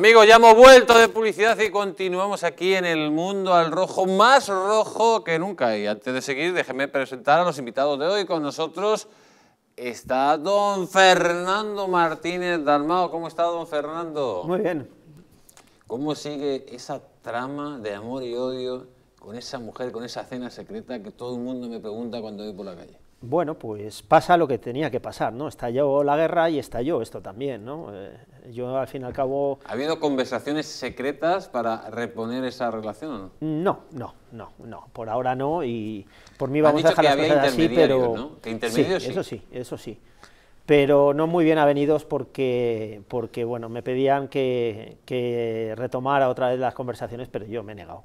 Amigos, ya hemos vuelto de publicidad y continuamos aquí en el mundo al rojo, más rojo que nunca. Y antes de seguir, déjenme presentar a los invitados de hoy. Con nosotros está don Fernando Martínez Dalmao. ¿Cómo está don Fernando? Muy bien. ¿Cómo sigue esa trama de amor y odio con esa mujer, con esa cena secreta que todo el mundo me pregunta cuando voy por la calle? bueno, pues pasa lo que tenía que pasar, ¿no? Estalló la guerra y estalló esto también, ¿no? Eh, yo al fin y al cabo... ¿Ha habido conversaciones secretas para reponer esa relación? No, no, no, no, por ahora no y por mí vamos a dejar las cosas así, pero... Eso sí, eso sí. Pero no muy bien avenidos porque, porque bueno, me pedían que, que retomara otra vez las conversaciones, pero yo me he negado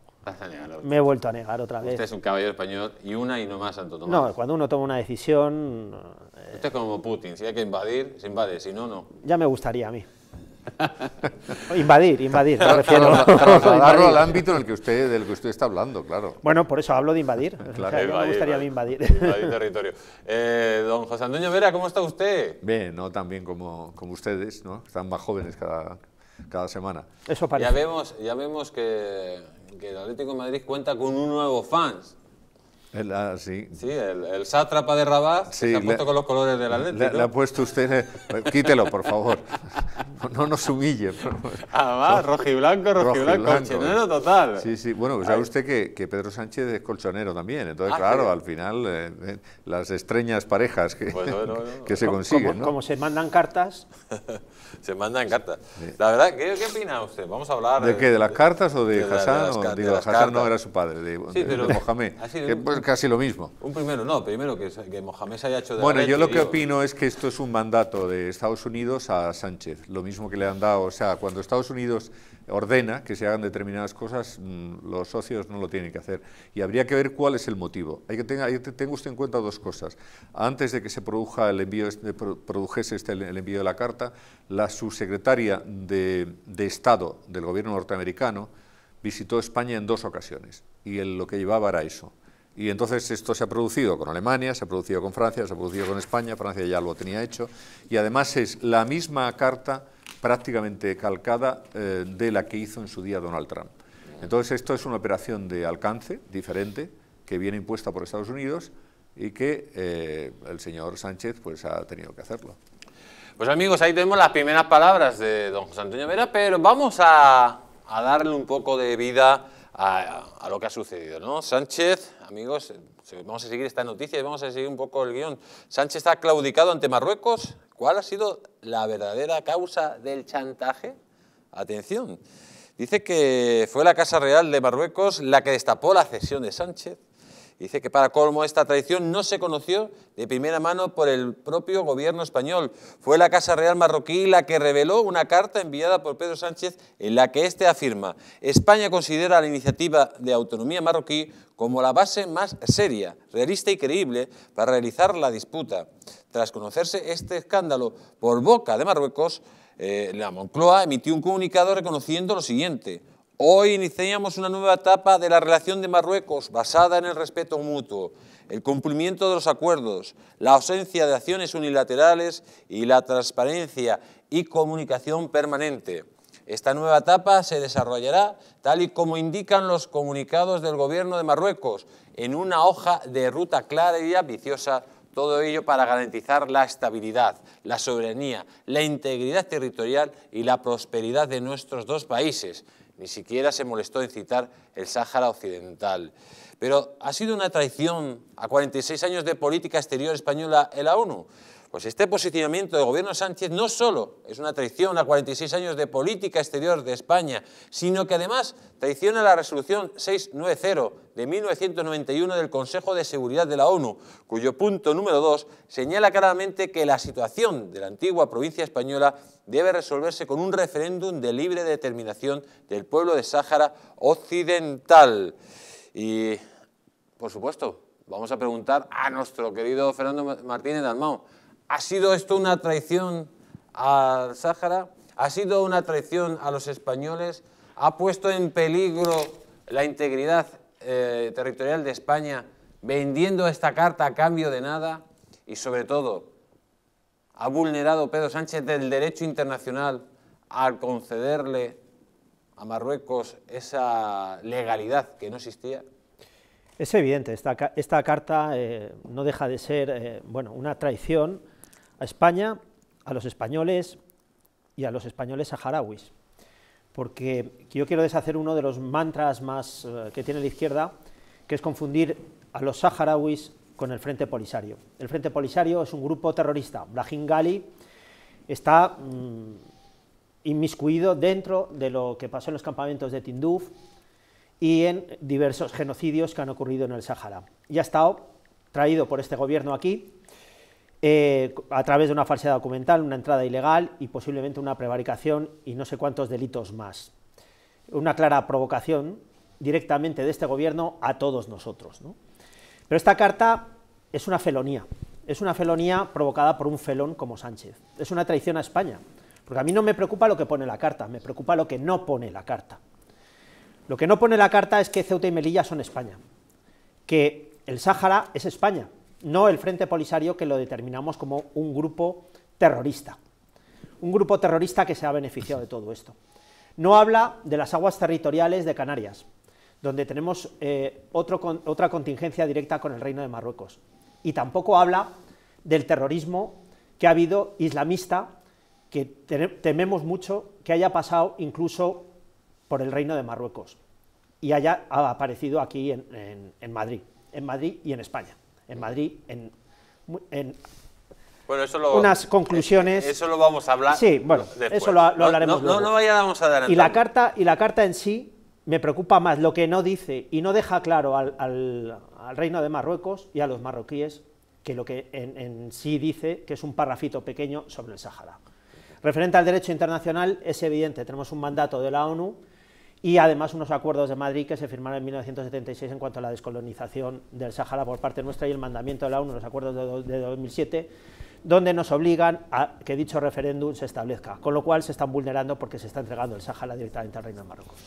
me he vuelto a negar otra vez. Usted es un caballero español y una y no más Santo Tomás. No, cuando uno toma una decisión... Este Usted es como Putin, si hay que invadir, se invade, si no, no. Ya me gustaría a mí. invadir, invadir, me refiero. Darlo al ámbito en el que usted, del que usted está hablando, claro. Bueno, por eso hablo de invadir. Claro, o sea, me gustaría invadir. Invadir territorio. Eh, don José Antonio Vera, ¿cómo está usted? Bien, no tan bien como, como ustedes, ¿no? Están más jóvenes cada, semana. Eso parece. vemos, ya vemos que que el Atlético de Madrid cuenta con un nuevo fans. El, ah, sí. el, sátrapa de Rabat se ha puesto le, con los colores del Atlético. Le, le ha puesto usted... Eh, quítelo, por favor. No nos humille. Además, rojiblanco, rojiblanco, colchonero total. Sí, sí. Bueno, sabe pues usted que, que, Pedro Sánchez es colchonero también. Entonces, ah, claro, al final, eh, eh, las extrañas parejas que, pues que se consiguen. Como, se mandan cartas... se mandan cartas. La verdad, ¿qué, opina usted? Vamos a hablar... ¿De qué? ¿De las cartas o de, Hassan? digo, Hassan no era su padre, de, sí, pero, Mohamed casi lo mismo. Un primero, no, primero que, Mohamed se haya hecho de Bueno, yo lo que opino es que esto es un mandato de Estados Unidos a Sánchez, lo mismo que le han dado, o sea, cuando Estados Unidos ordena que se hagan determinadas cosas, mm, los socios no lo tienen que hacer. Y habría que ver cuál es el motivo. Hay que tenga, usted en cuenta dos cosas. Antes de que se el envío, produjese este, el envío de la carta, la subsecretaria de, Estado del gobierno norteamericano visitó España en dos ocasiones y en lo que llevaba era eso. Y entonces esto se ha producido con Alemania, se ha producido con Francia, se ha producido con España, Francia ya lo tenía hecho, y además es la misma carta prácticamente calcada eh, de la que hizo en su día Donald Trump. Entonces esto es una operación de alcance diferente que viene impuesta por Estados Unidos y que eh, el señor Sánchez pues, ha tenido que hacerlo. Pues amigos, ahí tenemos las primeras palabras de don José Antonio Vera, pero vamos a, darle un poco de vida a, lo que ha sucedido. ¿no? Sánchez amigos, eh, vamos a seguir esta noticia y vamos a seguir un poco el guión. Sánchez está claudicado ante Marruecos. ¿Cuál ha sido la verdadera causa del chantaje? Atención. Dice que fue la Casa Real de Marruecos la que destapó la cesión de Sánchez Dice que para colmo esta tradición no se conoció de primera mano por el propio gobierno español. Fue la Casa Real marroquí la que reveló una carta enviada por Pedro Sánchez en la que éste afirma España considera la iniciativa de autonomía marroquí como la base más seria, realista y creíble para realizar la disputa. Tras conocerse este escándalo por boca de Marruecos, eh, la Moncloa emitió un comunicado reconociendo lo siguiente Hoy iniciamos una nueva etapa de la relación de Marruecos basada en el respeto mutuo, el cumplimiento de los acuerdos, la ausencia de acciones unilaterales y la transparencia y comunicación permanente. Esta nueva etapa se desarrollará tal y como indican los comunicados del Gobierno de Marruecos, en una hoja de ruta clara y ambiciosa todo ello para garantizar la estabilidad, la soberanía, la integridad territorial y la prosperidad de nuestros dos países ni siquiera se molestó en citar el Sáhara Occidental. Pero ha sido una traición a 46 años de política exterior española en la ONU. Pues este posicionamiento del gobierno Sánchez no solo es una traición a 46 años de política exterior de España, sino que además traiciona la resolución 690 de 1991 del Consejo de Seguridad de la ONU, cuyo punto número 2 señala claramente que la situación de la antigua provincia española debe resolverse con un referéndum de libre determinación del pueblo de Sáhara Occidental. Y, por supuesto, vamos a preguntar a nuestro querido Fernando Martínez Dalmao, ¿Ha sido esto una traición al Sáhara? ¿Ha sido una traición a los españoles? ¿Ha puesto en peligro la integridad eh, territorial de España vendiendo esta carta a cambio de nada? Y sobre todo, ¿ha vulnerado Pedro Sánchez del derecho internacional al concederle a Marruecos esa legalidad que no existía? Es evidente, esta, carta eh, no deja de ser eh, bueno, una traición a España, a los españoles y a los españoles saharauis. Porque yo quiero deshacer uno de los mantras más eh, que tiene la izquierda, que es confundir a los saharauis con el Frente Polisario. El Frente Polisario es un grupo terrorista. Brahim Ghali está mm, inmiscuido dentro de lo que pasó en los campamentos de Tinduf y en diversos genocidios que han ocurrido en el Sahara. Y ha estado traído por este gobierno aquí eh, a través de una falsedad documental, una entrada ilegal y posiblemente una prevaricación y no sé cuántos delitos más. Una clara provocación directamente de este gobierno a todos nosotros. Pero esta carta es una felonía, es una felonía provocada por un felón como Sánchez, es una traición a España, porque a mí no me preocupa lo que pone la carta, me preocupa lo que no pone la carta. Lo que no pone la carta es que Ceuta y Melilla son España, que el Sáhara es España, no el Frente Polisario que lo determinamos como un grupo terrorista, un grupo terrorista que se ha beneficiado de todo esto. No habla de las aguas territoriales de Canarias, donde tenemos eh, otra contingencia directa con el Reino de Marruecos, y tampoco habla del terrorismo que ha habido islamista, que tememos mucho que haya pasado incluso por el Reino de Marruecos y haya aparecido aquí en Madrid, en Madrid y en España en Madrid en, unas conclusiones. Eh, eso lo vamos a hablar. Sí, bueno, eso lo, hablaremos. No, no, no vayamos a dar Y la carta, y la carta en sí me preocupa más lo que no dice y no deja claro al, reino de Marruecos y a los marroquíes que lo que en, sí dice, que es un parrafito pequeño sobre el Sahara. Referente al derecho internacional, es evidente, tenemos un mandato de la ONU y además unos acuerdos de Madrid que se firmaron en 1976 en cuanto a la descolonización del Sahara por parte nuestra y el mandamiento de la ONU, los acuerdos de, 2007, donde nos obligan a que dicho referéndum se establezca, con lo cual se están vulnerando porque se está entregando el Sahara directamente al Reino de Marruecos.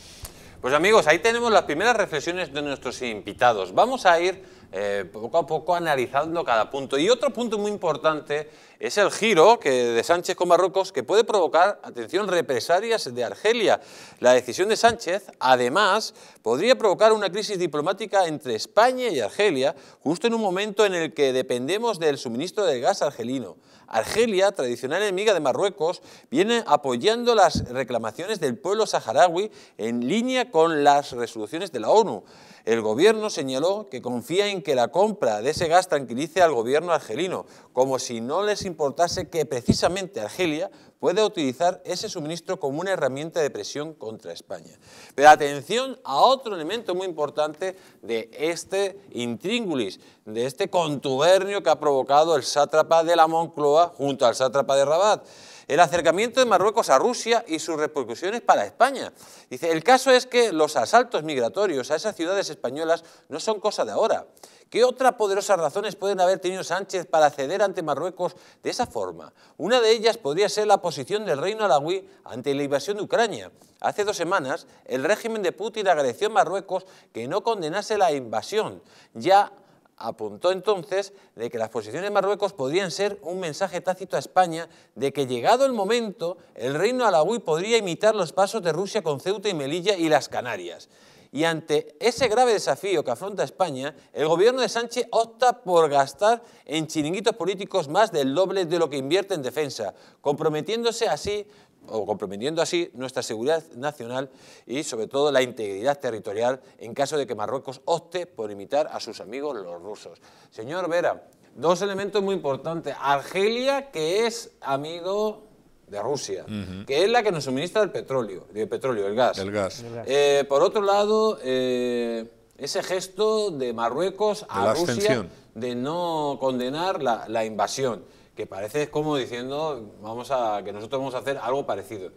Pues amigos, ahí tenemos las primeras reflexiones de nuestros invitados. Vamos a ir eh, poco a poco analizando cada punto. Y otro punto muy importante es el giro que, de Sánchez con Marruecos que puede provocar, atención, represalias de Argelia. La decisión de Sánchez, además, podría provocar una crisis diplomática entre España y Argelia, justo en un momento en el que dependemos del suministro de gas argelino. Argelia, tradicional enemiga de Marruecos, viene apoyando las reclamaciones del pueblo saharaui en línea con las resoluciones de la ONU. El gobierno señaló que confía en que la compra de ese gas tranquilice al gobierno argelino, como si no les importase que precisamente Argelia pueda utilizar ese suministro como una herramienta de presión contra España. Pero atención a otro elemento muy importante de este intríngulis, de este contubernio que ha provocado el sátrapa de la Moncloa junto al sátrapa de Rabat. El acercamiento de Marruecos a Rusia y sus repercusiones para España. Dice, el caso es que los asaltos migratorios a esas ciudades españolas no son cosa de ahora. ¿Qué otras poderosas razones pueden haber tenido Sánchez para ceder ante Marruecos de esa forma? Una de ellas podría ser la posición del reino alawí ante la invasión de Ucrania. Hace dos semanas, el régimen de Putin agradeció a Marruecos que no condenase la invasión, ya apuntó entonces de que las posiciones de Marruecos podrían ser un mensaje tácito a España de que llegado el momento el reino alawí podría imitar los pasos de Rusia con Ceuta y Melilla y las Canarias. Y ante ese grave desafío que afronta España, el gobierno de Sánchez opta por gastar en chiringuitos políticos más del doble de lo que invierte en defensa, comprometiéndose así o comprometiendo así nuestra seguridad nacional y sobre todo la integridad territorial en caso de que Marruecos opte por imitar a sus amigos los rusos. Señor Vera, dos elementos muy importantes. Argelia, que es amigo de Rusia, que es la que nos suministra el petróleo, el petróleo, el gas. El gas. Eh, por otro lado, eh, ese gesto de Marruecos a Rusia de no condenar la, la invasión que parece como diciendo vamos a, que nosotros vamos a hacer algo parecido.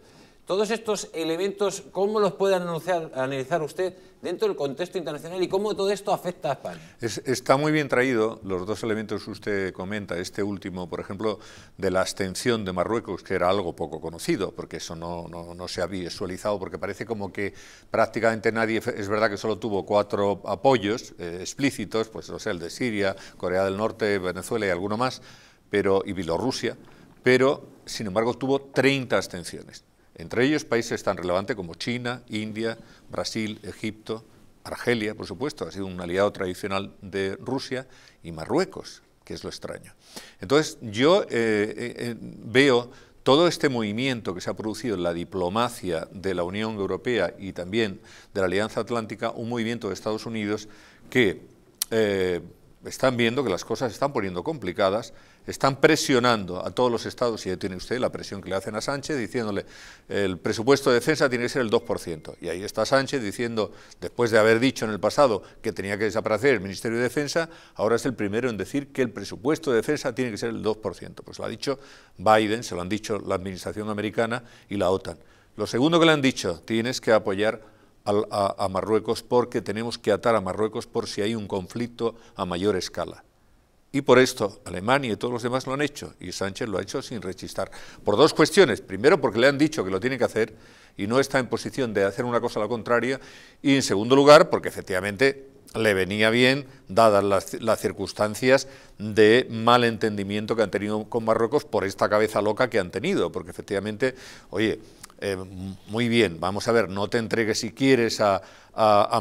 Todos estos elementos, ¿cómo los puede analizar usted dentro del contexto internacional y cómo todo esto afecta a España? está muy bien traído los dos elementos que usted comenta. Este último, por ejemplo, de la abstención de Marruecos, que era algo poco conocido, porque eso no, no, no, se ha visualizado, porque parece como que prácticamente nadie, es verdad que solo tuvo cuatro apoyos eh, explícitos, pues o el de Siria, Corea del Norte, Venezuela y alguno más y Bielorrusia, pero sin embargo tuvo 30 abstenciones, entre ellos países tan relevantes como China, India, Brasil, Egipto, Argelia, por supuesto, ha sido un aliado tradicional de Rusia, y Marruecos, que es lo extraño. Entonces yo eh, eh, eh, veo todo este movimiento que se ha producido en la diplomacia de la Unión Europea y también de la Alianza Atlántica, un movimiento de Estados Unidos que están viendo que las cosas se están poniendo complicadas están presionando a todos los estados, y ahí tiene usted la presión que le hacen a Sánchez, diciéndole el presupuesto de defensa tiene que ser el 2%. Y ahí está Sánchez diciendo, después de haber dicho en el pasado que tenía que desaparecer el Ministerio de Defensa, ahora es el primero en decir que el presupuesto de defensa tiene que ser el 2%. Pues lo ha dicho Biden, se lo han dicho la Administración americana y la OTAN. Lo segundo que le han dicho, tienes que apoyar a Marruecos porque tenemos que atar a Marruecos por si hay un conflicto a mayor escala. Y por esto Alemania y todos los demás lo han hecho, y Sánchez lo ha hecho sin rechistar. Por dos cuestiones. Primero, porque le han dicho que lo tiene que hacer y no está en posición de hacer una cosa a la contraria. Y en segundo lugar, porque efectivamente le venía bien, dadas las, circunstancias de mal entendimiento que han tenido con Marruecos por esta cabeza loca que han tenido, porque efectivamente, oye, eh, muy bien, vamos a ver, no te entregues si quieres a,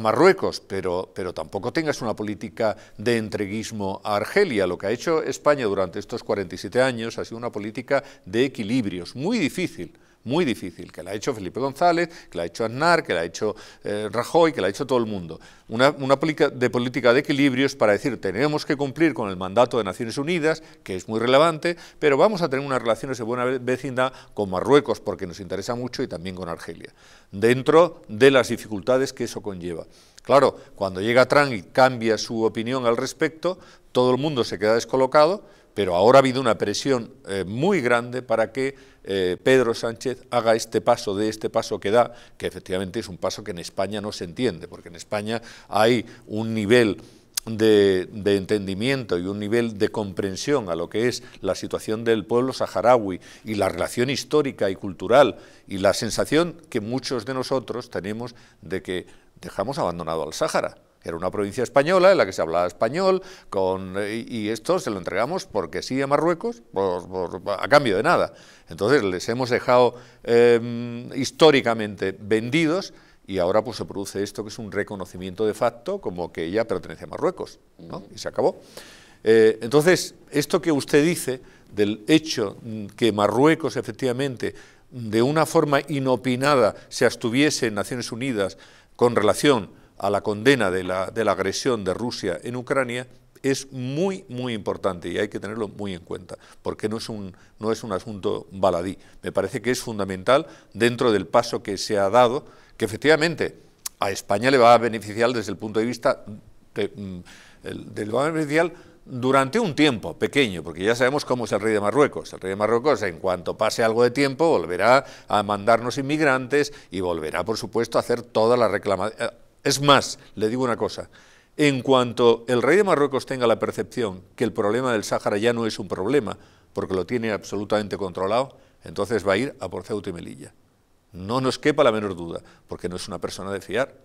Marruecos, pero, pero tampoco tengas una política de entreguismo a Argelia. Lo que ha hecho España durante estos 47 años ha sido una política de equilibrios, muy difícil muy difícil, que la ha hecho Felipe González, que la ha hecho Aznar, que la ha hecho eh, Rajoy, que la ha hecho todo el mundo. Una, una de política de equilibrios para decir tenemos que cumplir con el mandato de Naciones Unidas, que es muy relevante, pero vamos a tener unas relaciones de buena vecindad con Marruecos, porque nos interesa mucho, y también con Argelia, dentro de las dificultades que eso conlleva. Claro, cuando llega Trump y cambia su opinión al respecto, todo el mundo se queda descolocado, pero ahora ha habido una presión eh, muy grande para que eh, Pedro Sánchez haga este paso de este paso que da, que efectivamente es un paso que en España no se entiende, porque en España hay un nivel de, de, entendimiento y un nivel de comprensión a lo que es la situación del pueblo saharaui y la relación histórica y cultural y la sensación que muchos de nosotros tenemos de que dejamos abandonado al Sáhara era una provincia española en la que se hablaba español con, y, esto se lo entregamos porque sí a Marruecos a cambio de nada. Entonces les hemos dejado em, históricamente vendidos y ahora pues se produce esto que es un reconocimiento de facto como que ella pertenece a Marruecos y se acabó. Eh, entonces, esto que usted dice del hecho mm, que Marruecos efectivamente de una forma inopinada se abstuviese en Naciones Unidas con relación a la condena de la, de la agresión de Rusia en Ucrania es muy, muy importante y hay que tenerlo muy en cuenta, porque no es, un, no es un asunto baladí. Me parece que es fundamental dentro del paso que se ha dado, que efectivamente a España le va a beneficiar desde el punto de vista del mm, va a beneficiar durante un tiempo pequeño, porque ya sabemos cómo es el rey de Marruecos. El rey de Marruecos, en cuanto pase algo de tiempo, volverá a mandarnos inmigrantes y volverá, por supuesto, a hacer toda la reclamación, eh, es más, le digo una cosa, en cuanto el rey de Marruecos tenga la percepción que el problema del Sáhara ya no es un problema, porque lo tiene absolutamente controlado, entonces va a ir a por Ceuta y Melilla. No nos quepa la menor duda, porque no es una persona de fiar,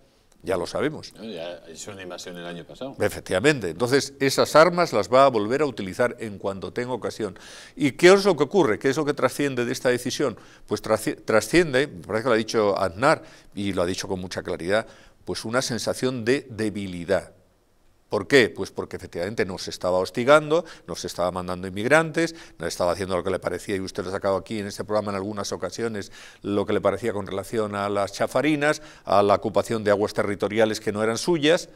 ya lo sabemos. una invasión el año pasado. Efectivamente, entonces esas armas las va a volver a utilizar en cuanto tenga ocasión. ¿Y qué es lo que ocurre? ¿Qué es lo que trasciende de esta decisión? Pues trasciende, me parece que lo ha dicho Aznar, y lo ha dicho con mucha claridad, pues una sensación de debilidad. ¿Por qué? Pues porque efectivamente nos estaba hostigando, nos estaba mandando inmigrantes, nos estaba haciendo lo que le parecía, y usted lo ha sacado aquí en este programa en algunas ocasiones, lo que le parecía con relación a las chafarinas, a la ocupación de aguas territoriales que no eran suyas,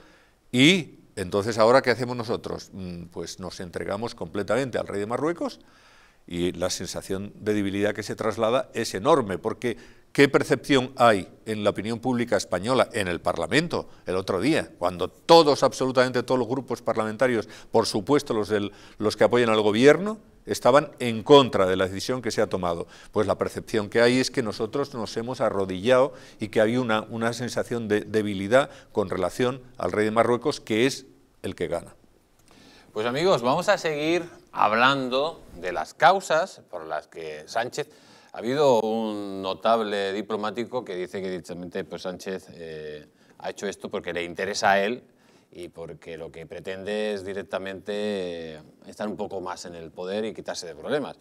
y entonces ahora ¿qué hacemos nosotros? Mm, pues nos entregamos completamente al rey de Marruecos, y la sensación de debilidad que se traslada es enorme, porque ¿Qué percepción hay en la opinión pública española, en el Parlamento, el otro día, cuando todos, absolutamente todos los grupos parlamentarios, por supuesto los, los que apoyan al gobierno, estaban en contra de la decisión que se ha tomado. Pues la percepción que hay es que nosotros nos hemos arrodillado y que hay una, una sensación de debilidad con relación al rey de Marruecos, que es el que gana. Pues amigos, vamos a seguir hablando de las causas por las que Sánchez ha habido un notable diplomático que dice que directamente pues, Sánchez eh, ha hecho esto porque le interesa a él y porque lo que pretende es directamente eh, estar un poco más en el poder y quitarse de problemas.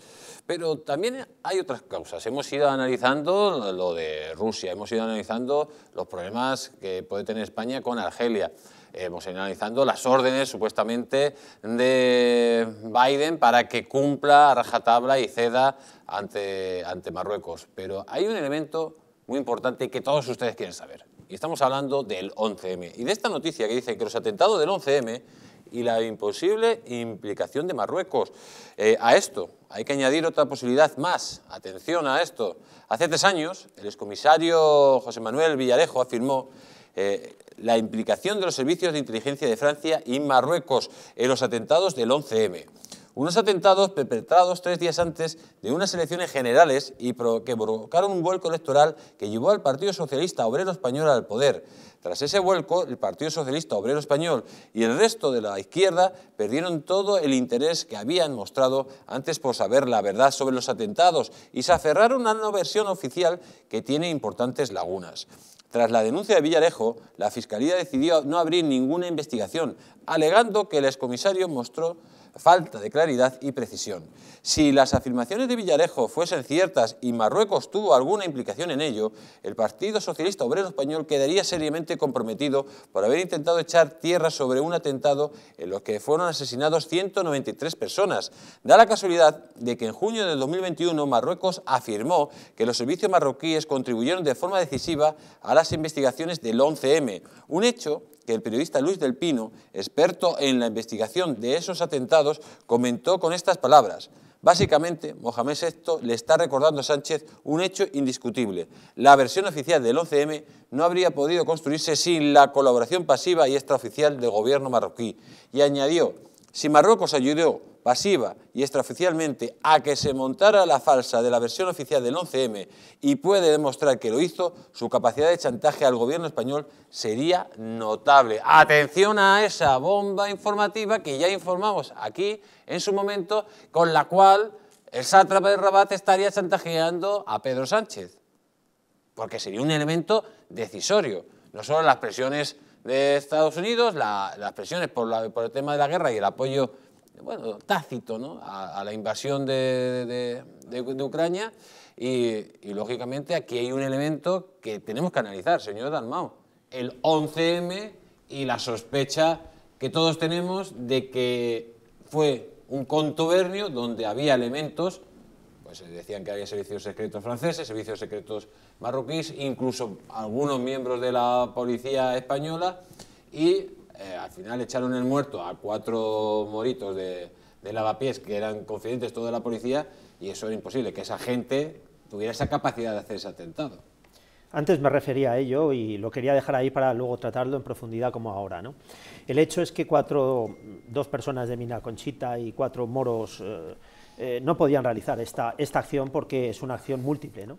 Pero también hay otras causas. Hemos ido analizando lo de Rusia, hemos ido analizando los problemas que puede tener España con Argelia. Hemos ido analizando las órdenes supuestamente de Biden para que cumpla a rajatabla y ceda ante, ante Marruecos. Pero hay un elemento muy importante que todos ustedes quieren saber y estamos hablando del 11M. Y de esta noticia que dice que los atentados del 11M y la imposible implicación de Marruecos. Eh, a esto hay que añadir otra posibilidad más. Atención a esto. Hace tres años, el excomisario José Manuel Villarejo afirmó eh, la implicación de los servicios de inteligencia de Francia y Marruecos en los atentados del 11M unos atentados perpetrados tres días antes de unas elecciones generales y que provocaron un vuelco electoral que llevó al Partido Socialista Obrero Español al poder. Tras ese vuelco, el Partido Socialista Obrero Español y el resto de la izquierda perdieron todo el interés que habían mostrado antes por saber la verdad sobre los atentados y se aferraron a una versión oficial que tiene importantes lagunas. Tras la denuncia de Villarejo, la Fiscalía decidió no abrir ninguna investigación, alegando que el excomisario mostró falta de claridad y precisión. Si las afirmaciones de Villarejo fuesen ciertas y Marruecos tuvo alguna implicación en ello, el Partido Socialista Obrero Español quedaría seriamente comprometido por haber intentado echar tierra sobre un atentado en los que fueron asesinados 193 personas. Da la casualidad de que en junio de 2021 Marruecos afirmó que los servicios marroquíes contribuyeron de forma decisiva a las investigaciones del 11M, un hecho que el periodista Luis del Pino, experto en la investigación de esos atentados, comentó con estas palabras. Básicamente, Mohamed VI le está recordando a Sánchez un hecho indiscutible. La versión oficial del 11M no habría podido construirse sin la colaboración pasiva y extraoficial del gobierno marroquí. Y añadió, si Marruecos ayudó pasiva y extraoficialmente a que se montara la falsa de la versión oficial del 11M y puede demostrar que lo hizo, su capacidad de chantaje al gobierno español sería notable. Atención a esa bomba informativa que ya informamos aquí en su momento, con la cual el sátrapa de Rabat estaría chantajeando a Pedro Sánchez, porque sería un elemento decisorio, no solo las presiones de Estados Unidos, las presiones por el tema de la guerra y el apoyo bueno, tácito ¿no? a, la invasión de, Ucrania y, lógicamente aquí hay un elemento que tenemos que analizar, señor Dalmau, el 11M y la sospecha que todos tenemos de que fue un contubernio donde había elementos, pues decían que había servicios secretos franceses, servicios secretos marroquíes, incluso algunos miembros de la policía española y eh, al final echaron el muerto a cuatro moritos de, lavapiés que eran confidentes toda la policía y eso era imposible, que esa gente tuviera esa capacidad de hacer ese atentado. Antes me refería a ello y lo quería dejar ahí para luego tratarlo en profundidad como ahora. ¿no? El hecho es que dos personas de Mina Conchita y cuatro moros eh, eh, no podían realizar esta, esta acción porque es una acción múltiple. ¿no?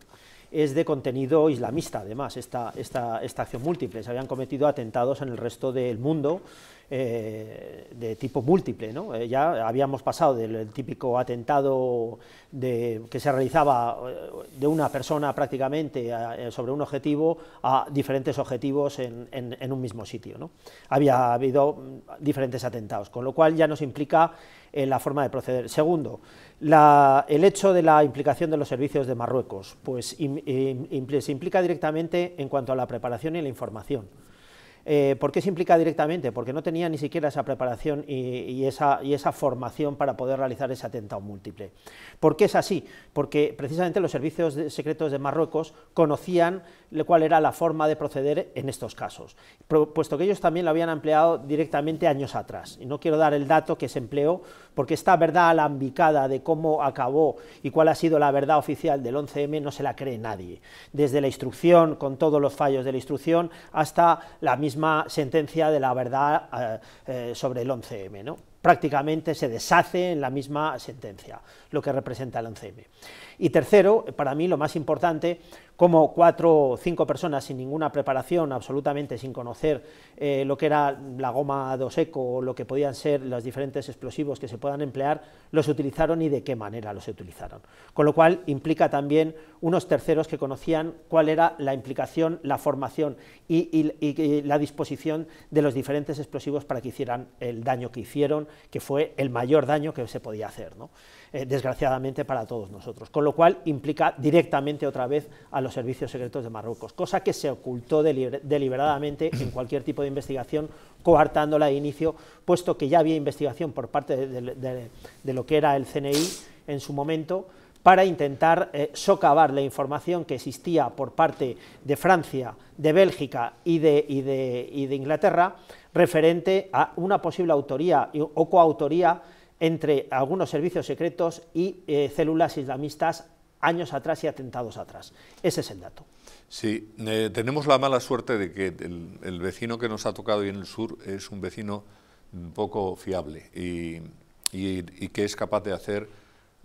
es de contenido islamista, además, esta, esta, esta acción múltiple. Se habían cometido atentados en el resto del mundo eh, de tipo múltiple. ¿no? Eh, ya habíamos pasado del típico atentado de, que se realizaba eh, de una persona prácticamente sobre un objetivo a diferentes objetivos en, en, un mismo sitio. Había habido mm, diferentes atentados, con lo cual ya nos implica en la forma de proceder. Segundo, el hecho de la implicación de los servicios de Marruecos, pues se implica directamente en cuanto a la preparación y la información. Eh, ¿Por qué se implica directamente? Porque no tenía ni siquiera esa preparación y, esa, formación para poder realizar ese atentado múltiple. ¿Por qué es así? Porque precisamente los servicios secretos de Marruecos conocían cuál era la forma de proceder en estos casos, puesto que ellos también lo habían empleado directamente años atrás. Y no quiero dar el dato que se empleó, porque esta verdad alambicada de cómo acabó y cuál ha sido la verdad oficial del 11M no se la cree nadie. Desde la instrucción, con todos los fallos de la instrucción, hasta la misma misma sentencia de la verdad eh, eh, sobre el 11M. Prácticamente se deshace en la misma sentencia, lo que representa el 11M. Y tercero, para mí lo más importante, como cuatro o cinco personas sin ninguna preparación, absolutamente sin conocer eh, lo que era la goma dos eco o lo que podían ser los diferentes explosivos que se puedan emplear, los utilizaron y de qué manera los utilizaron. Con lo cual implica también unos terceros que conocían cuál era la implicación, la formación y, y la disposición de los diferentes explosivos para que hicieran el daño que hicieron, que fue el mayor daño que se podía hacer. ¿no? Eh, desgraciadamente para todos nosotros, con lo cual implica directamente otra vez a los servicios secretos de Marruecos, cosa que se ocultó deliberadamente en cualquier tipo de investigación, coartándola de inicio, puesto que ya había investigación por parte de, lo que era el CNI en su momento, para intentar eh, socavar la información que existía por parte de Francia, de Bélgica y de, y de, y de Inglaterra referente a una posible autoría o coautoría entre algunos servicios secretos y eh, células islamistas años atrás y atentados atrás. Ese es el dato. Sí, eh, tenemos la mala suerte de que el, vecino que nos ha tocado hoy en el sur es un vecino poco fiable y, que es capaz de hacer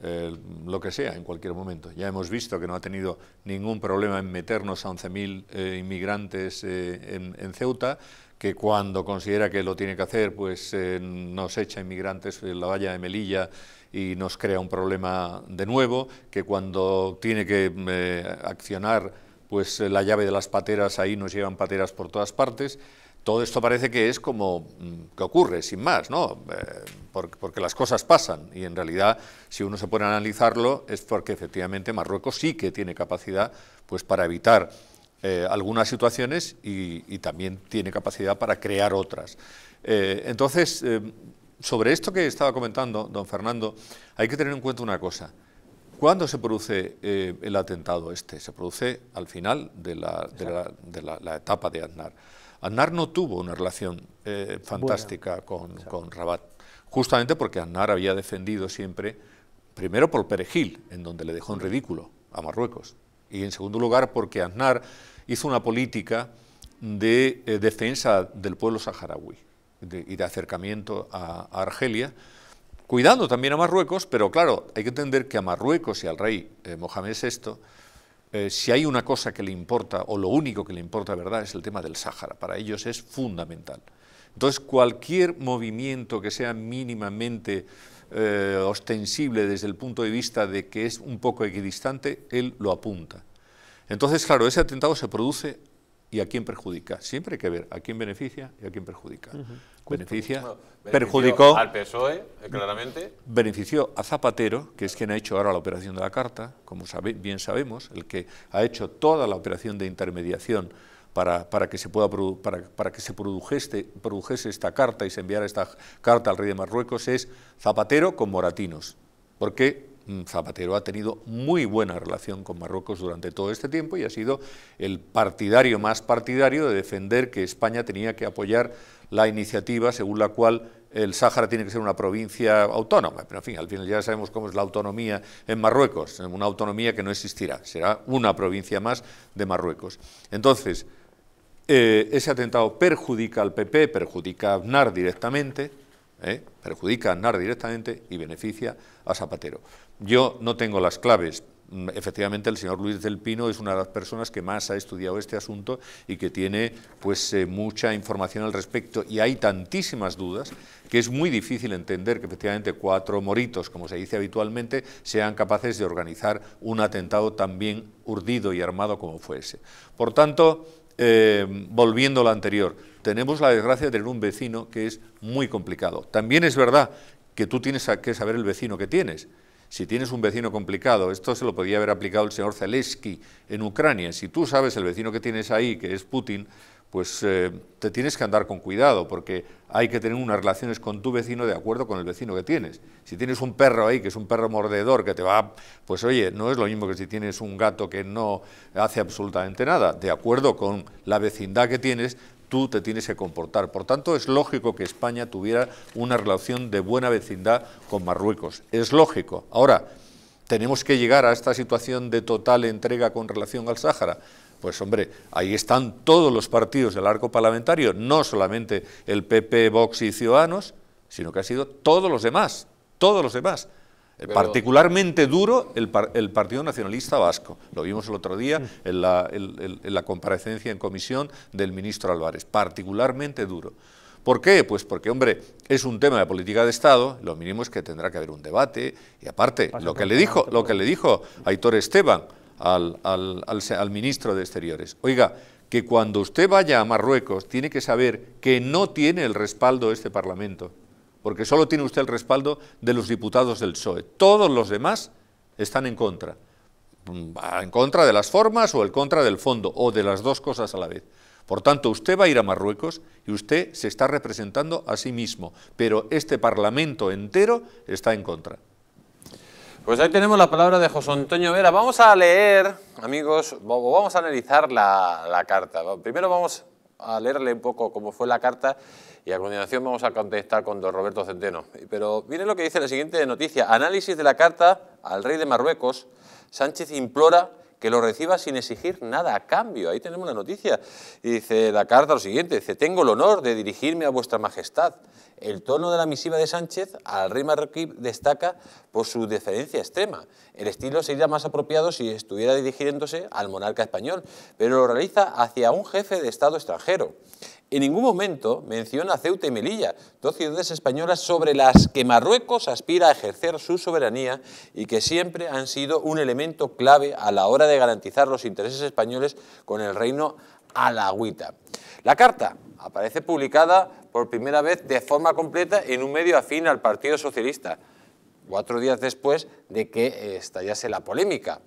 eh, lo que sea en cualquier momento. Ya hemos visto que no ha tenido ningún problema en meternos a 11.000 inmigrantes en, en Ceuta, que cuando considera que lo tiene que hacer, pues eh, nos echa inmigrantes en la valla de Melilla y nos crea un problema de nuevo, que cuando tiene que mm, eh, accionar pues eh, la llave de las pateras, ahí nos llevan pateras por todas partes. Todo esto parece que es como mm, que ocurre, sin más, ¿no? porque, las cosas pasan y en realidad si uno se pone a analizarlo es porque efectivamente Marruecos sí que tiene capacidad pues para evitar eh, algunas situaciones y, también tiene capacidad para crear otras. Eh, entonces, eh, sobre esto que estaba comentando, don Fernando, hay que tener en cuenta una cosa. ¿Cuándo se produce el atentado este? Se produce al final de, la, etapa de Aznar. Aznar no tuvo una relación fantástica con, Rabat, justamente porque Aznar había defendido siempre, primero por Perejil, en donde le dejó en ridículo a Marruecos, y en segundo lugar porque Aznar hizo una política de eh, defensa del pueblo saharaui y de acercamiento a, Argelia, cuidando también a Marruecos, pero claro, hay que entender que a Marruecos y al rey eh, Mohamed VI, eh, si hay una cosa que le importa, o lo único que le importa, ¿verdad?, es el tema del Sáhara. Para ellos es fundamental. Entonces, cualquier movimiento que sea mínimamente ostensible desde el punto de vista de que es un poco equidistante, él lo apunta. Entonces, claro, ese atentado se produce y a quién perjudica. Siempre hay que ver a quién beneficia y a quién perjudica. Beneficia, perjudicó al PSOE, claramente. Benefició a Zapatero, que es quien ha hecho ahora la operación de la carta, como bien sabemos, el que ha hecho toda la operación de intermediación para, para que se pueda para, para que se produjese, produjese esta carta y se enviara esta carta al rey de Marruecos es Zapatero con Moratinos, porque Mm, Zapatero ha tenido muy buena relación con Marruecos durante todo este tiempo y ha sido el partidario más partidario de defender que España tenía que apoyar la iniciativa según la cual el Sáhara tiene que ser una provincia autónoma. Pero, en fin, al final ya sabemos cómo es la autonomía en Marruecos, una autonomía que no existirá, será una provincia más de Marruecos. Entonces, eh, ese atentado perjudica al PP, perjudica a Aznar directamente, ¿eh? perjudica a Aznar directamente y beneficia a Zapatero. Yo no tengo las claves. Mm, efectivamente, el señor Luis del Pino es una de las personas que más ha estudiado este asunto y que tiene pues, eh, mucha información al respecto. Y hay tantísimas dudas que es muy difícil entender que efectivamente cuatro moritos, como se dice habitualmente, sean capaces de organizar un atentado tan bien urdido y armado como fuese. Por tanto, eh, volviendo a lo anterior, tenemos la desgracia de tener un vecino que es muy complicado. También es verdad que tú tienes que saber el vecino que tienes. Si tienes un vecino complicado, esto se lo podía haber aplicado el señor Zelensky en Ucrania. Si tú sabes el vecino que tienes ahí, que es Putin, pues eh, te tienes que andar con cuidado, porque hay que tener unas relaciones con tu vecino de acuerdo con el vecino que tienes. Si tienes un perro ahí, que es un perro mordedor, que te va, pues oye, no es lo mismo que si tienes un gato que no hace absolutamente nada. De acuerdo con la vecindad que tienes, tú te tienes que comportar. Por tanto, es lógico que España tuviera una relación de buena vecindad con Marruecos. Es lógico. Ahora, ¿tenemos que llegar a esta situación de total entrega con relación al Sáhara? Pues hombre, ahí están todos los partidos del arco parlamentario, no solamente el PP, Vox y Ciudadanos, sino que ha sido todos los demás, todos los demás. Particularmente duro el, Partido Nacionalista Vasco. Lo vimos el otro día mm. en la, comparecencia en comisión del ministro Álvarez. Particularmente duro. ¿Por qué? Pues porque, hombre, es un tema de política de Estado, lo mínimo es que tendrá que haber un debate, y aparte, lo que, le dijo, lo que le dijo Aitor Esteban al, al, ministro de Exteriores, oiga, que cuando usted vaya a Marruecos tiene que saber que no tiene el respaldo de este Parlamento porque solo tiene usted el respaldo de los diputados del PSOE. Todos los demás están en contra, en contra de las formas o en contra del fondo, o de las dos cosas a la vez. Por tanto, usted va a ir a Marruecos y usted se está representando a sí mismo, pero este Parlamento entero está en contra. Pues ahí tenemos la palabra de José Antonio Vera. Vamos a leer, amigos, vamos a analizar la, la carta. Primero vamos a leerle un poco cómo fue la carta y a continuación vamos a contestar con don Roberto Centeno. Pero viene lo que dice la siguiente noticia. Análisis de la carta al rey de Marruecos. Sánchez implora que lo reciba sin exigir nada a cambio. Ahí tenemos la noticia. Y dice la carta lo siguiente, dice, tengo el honor de dirigirme a vuestra majestad. El tono de la misiva de Sánchez al rey marroquí destaca por su deferencia extrema. El estilo sería más apropiado si estuviera dirigiéndose al monarca español, pero lo realiza hacia un jefe de Estado extranjero. En ningún momento menciona Ceuta y Melilla, dos ciudades españolas sobre las que Marruecos aspira a ejercer su soberanía y que siempre han sido un elemento clave a la hora de garantizar los intereses españoles con el reino alagüita. La carta aparece publicada por primera vez de forma completa en un medio afín al Partido Socialista, cuatro días después de que eh, estallase la polémica.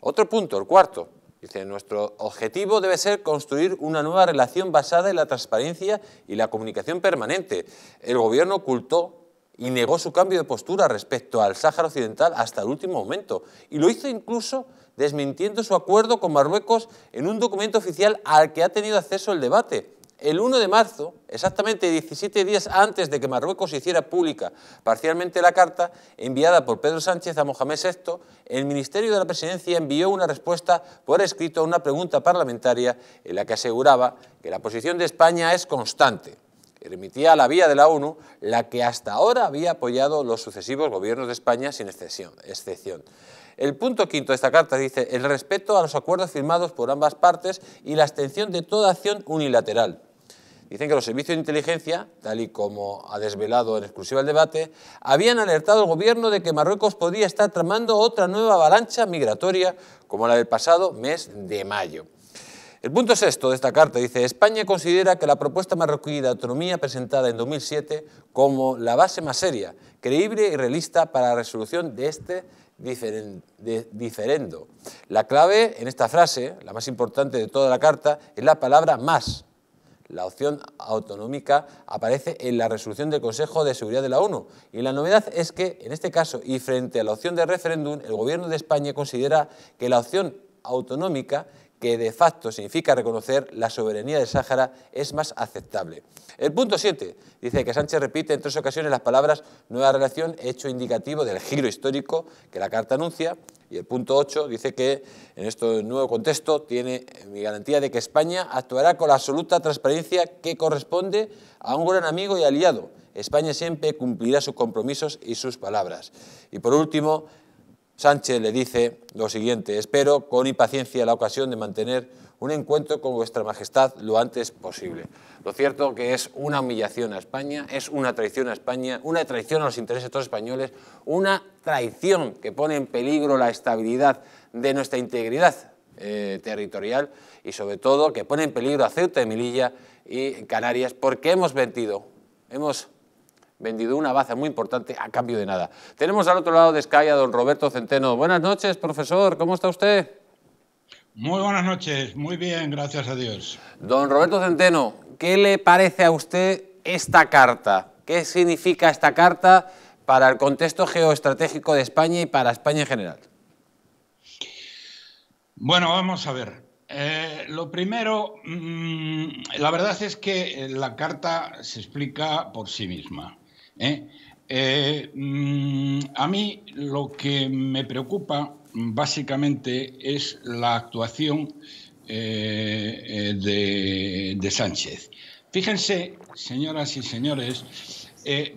Otro punto, el cuarto, Dice, nuestro objetivo debe ser construir una nueva relación basada en la transparencia y la comunicación permanente. El gobierno ocultó y negó su cambio de postura respecto al Sáhara Occidental hasta el último momento. Y lo hizo incluso desmintiendo su acuerdo con Marruecos en un documento oficial al que ha tenido acceso el debate. El 1 de marzo, exactamente 17 días antes de que Marruecos hiciera pública parcialmente la carta enviada por Pedro Sánchez a Mohamed VI, el Ministerio de la Presidencia envió una respuesta por escrito a una pregunta parlamentaria en la que aseguraba que la posición de España es constante y remitía a la vía de la ONU la que hasta ahora había apoyado los sucesivos gobiernos de España sin excepción. El punto quinto de esta carta dice el respeto a los acuerdos firmados por ambas partes y la extensión de toda acción unilateral dicen que los servicios de inteligencia, tal y como ha desvelado en exclusiva el debate, habían alertado al gobierno de que Marruecos podía estar tramando otra nueva avalancha migratoria como la del pasado mes de mayo. El punto sexto de esta carta dice, España considera que la propuesta marroquí de autonomía presentada en 2007 como la base más seria, creíble y realista para la resolución de este diferendo. La clave en esta frase, la más importante de toda la carta, es la palabra más, la opción autonómica aparece en la resolución del Consejo de Seguridad de la ONU y la novedad es que, en este caso y frente a la opción de referéndum, el Gobierno de España considera que la opción autonómica que de facto significa reconocer la soberanía de Sáhara, es más aceptable. El punto 7 dice que Sánchez repite en tres ocasiones las palabras nueva relación, hecho indicativo del giro histórico que la carta anuncia, y el punto 8 dice que en este nuevo contexto tiene mi garantía de que España actuará con la absoluta transparencia que corresponde a un gran amigo y aliado. España siempre cumplirá sus compromisos y sus palabras. Y por último, Sánchez le dice lo siguiente, espero con impaciencia la ocasión de mantener un encuentro con vuestra majestad lo antes posible. Lo cierto que es una humillación a España, es una traición a España, una traición a los intereses de todos los españoles, una traición que pone en peligro la estabilidad de nuestra integridad eh, territorial y sobre todo que pone en peligro a Ceuta y Melilla y Canarias porque hemos vendido, hemos vendido una baza muy importante a cambio de nada. Tenemos al otro lado de Sky a don Roberto Centeno. Buenas noches, profesor, ¿cómo está usted? Muy buenas noches, muy bien, gracias a Dios. Don Roberto Centeno, ¿qué le parece a usted esta carta? ¿Qué significa esta carta para el contexto geoestratégico de España y para España en general? Bueno, vamos a ver. Eh, lo primero, mm, la verdad es que la carta se explica por sí misma. ¿eh? Eh, mm, a mí lo que me preocupa básicamente es la actuación eh, de, Sánchez. Fíjense, señoras y señores,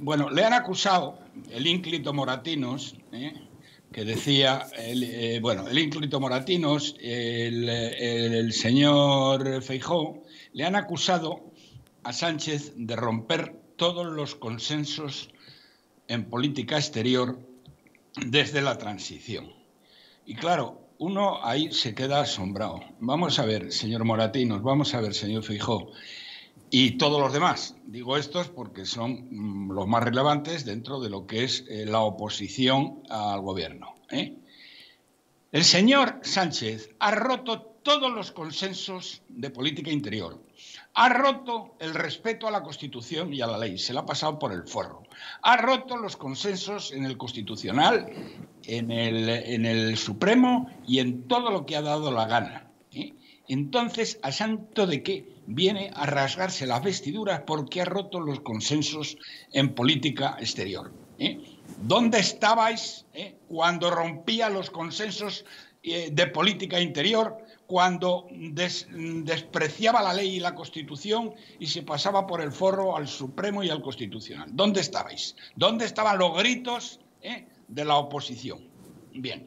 bueno, le han acusado el ínclito Moratinos, que decía, bueno, el ínclito Moratinos, el, el señor Feijó, le han acusado a Sánchez de romper todos los consensos en política exterior desde la transición. Y claro, uno ahí se queda asombrado. Vamos a ver, señor Moratinos, vamos a ver, señor Fijó, y todos los demás. Digo estos porque son mm, los más relevantes dentro de lo que es eh, la oposición al gobierno. ¿eh? El señor Sánchez ha roto todos los consensos de política interior, ha roto el respeto a la Constitución y a la ley, se la ha pasado por el forro. Ha roto los consensos en el Constitucional, en el, Supremo y en todo lo que ha dado la gana. ¿eh? Entonces, ¿a santo de qué? Viene a rasgarse las vestiduras porque ha roto los consensos en política exterior. ¿eh? ¿Dónde estabais ¿eh? cuando rompía los consensos de política interior cuando despreciaba la ley y la Constitución y se pasaba por el forro al Supremo y al Constitucional. ¿Dónde estabais? ¿Dónde estaban los gritos eh, de la oposición? Bien,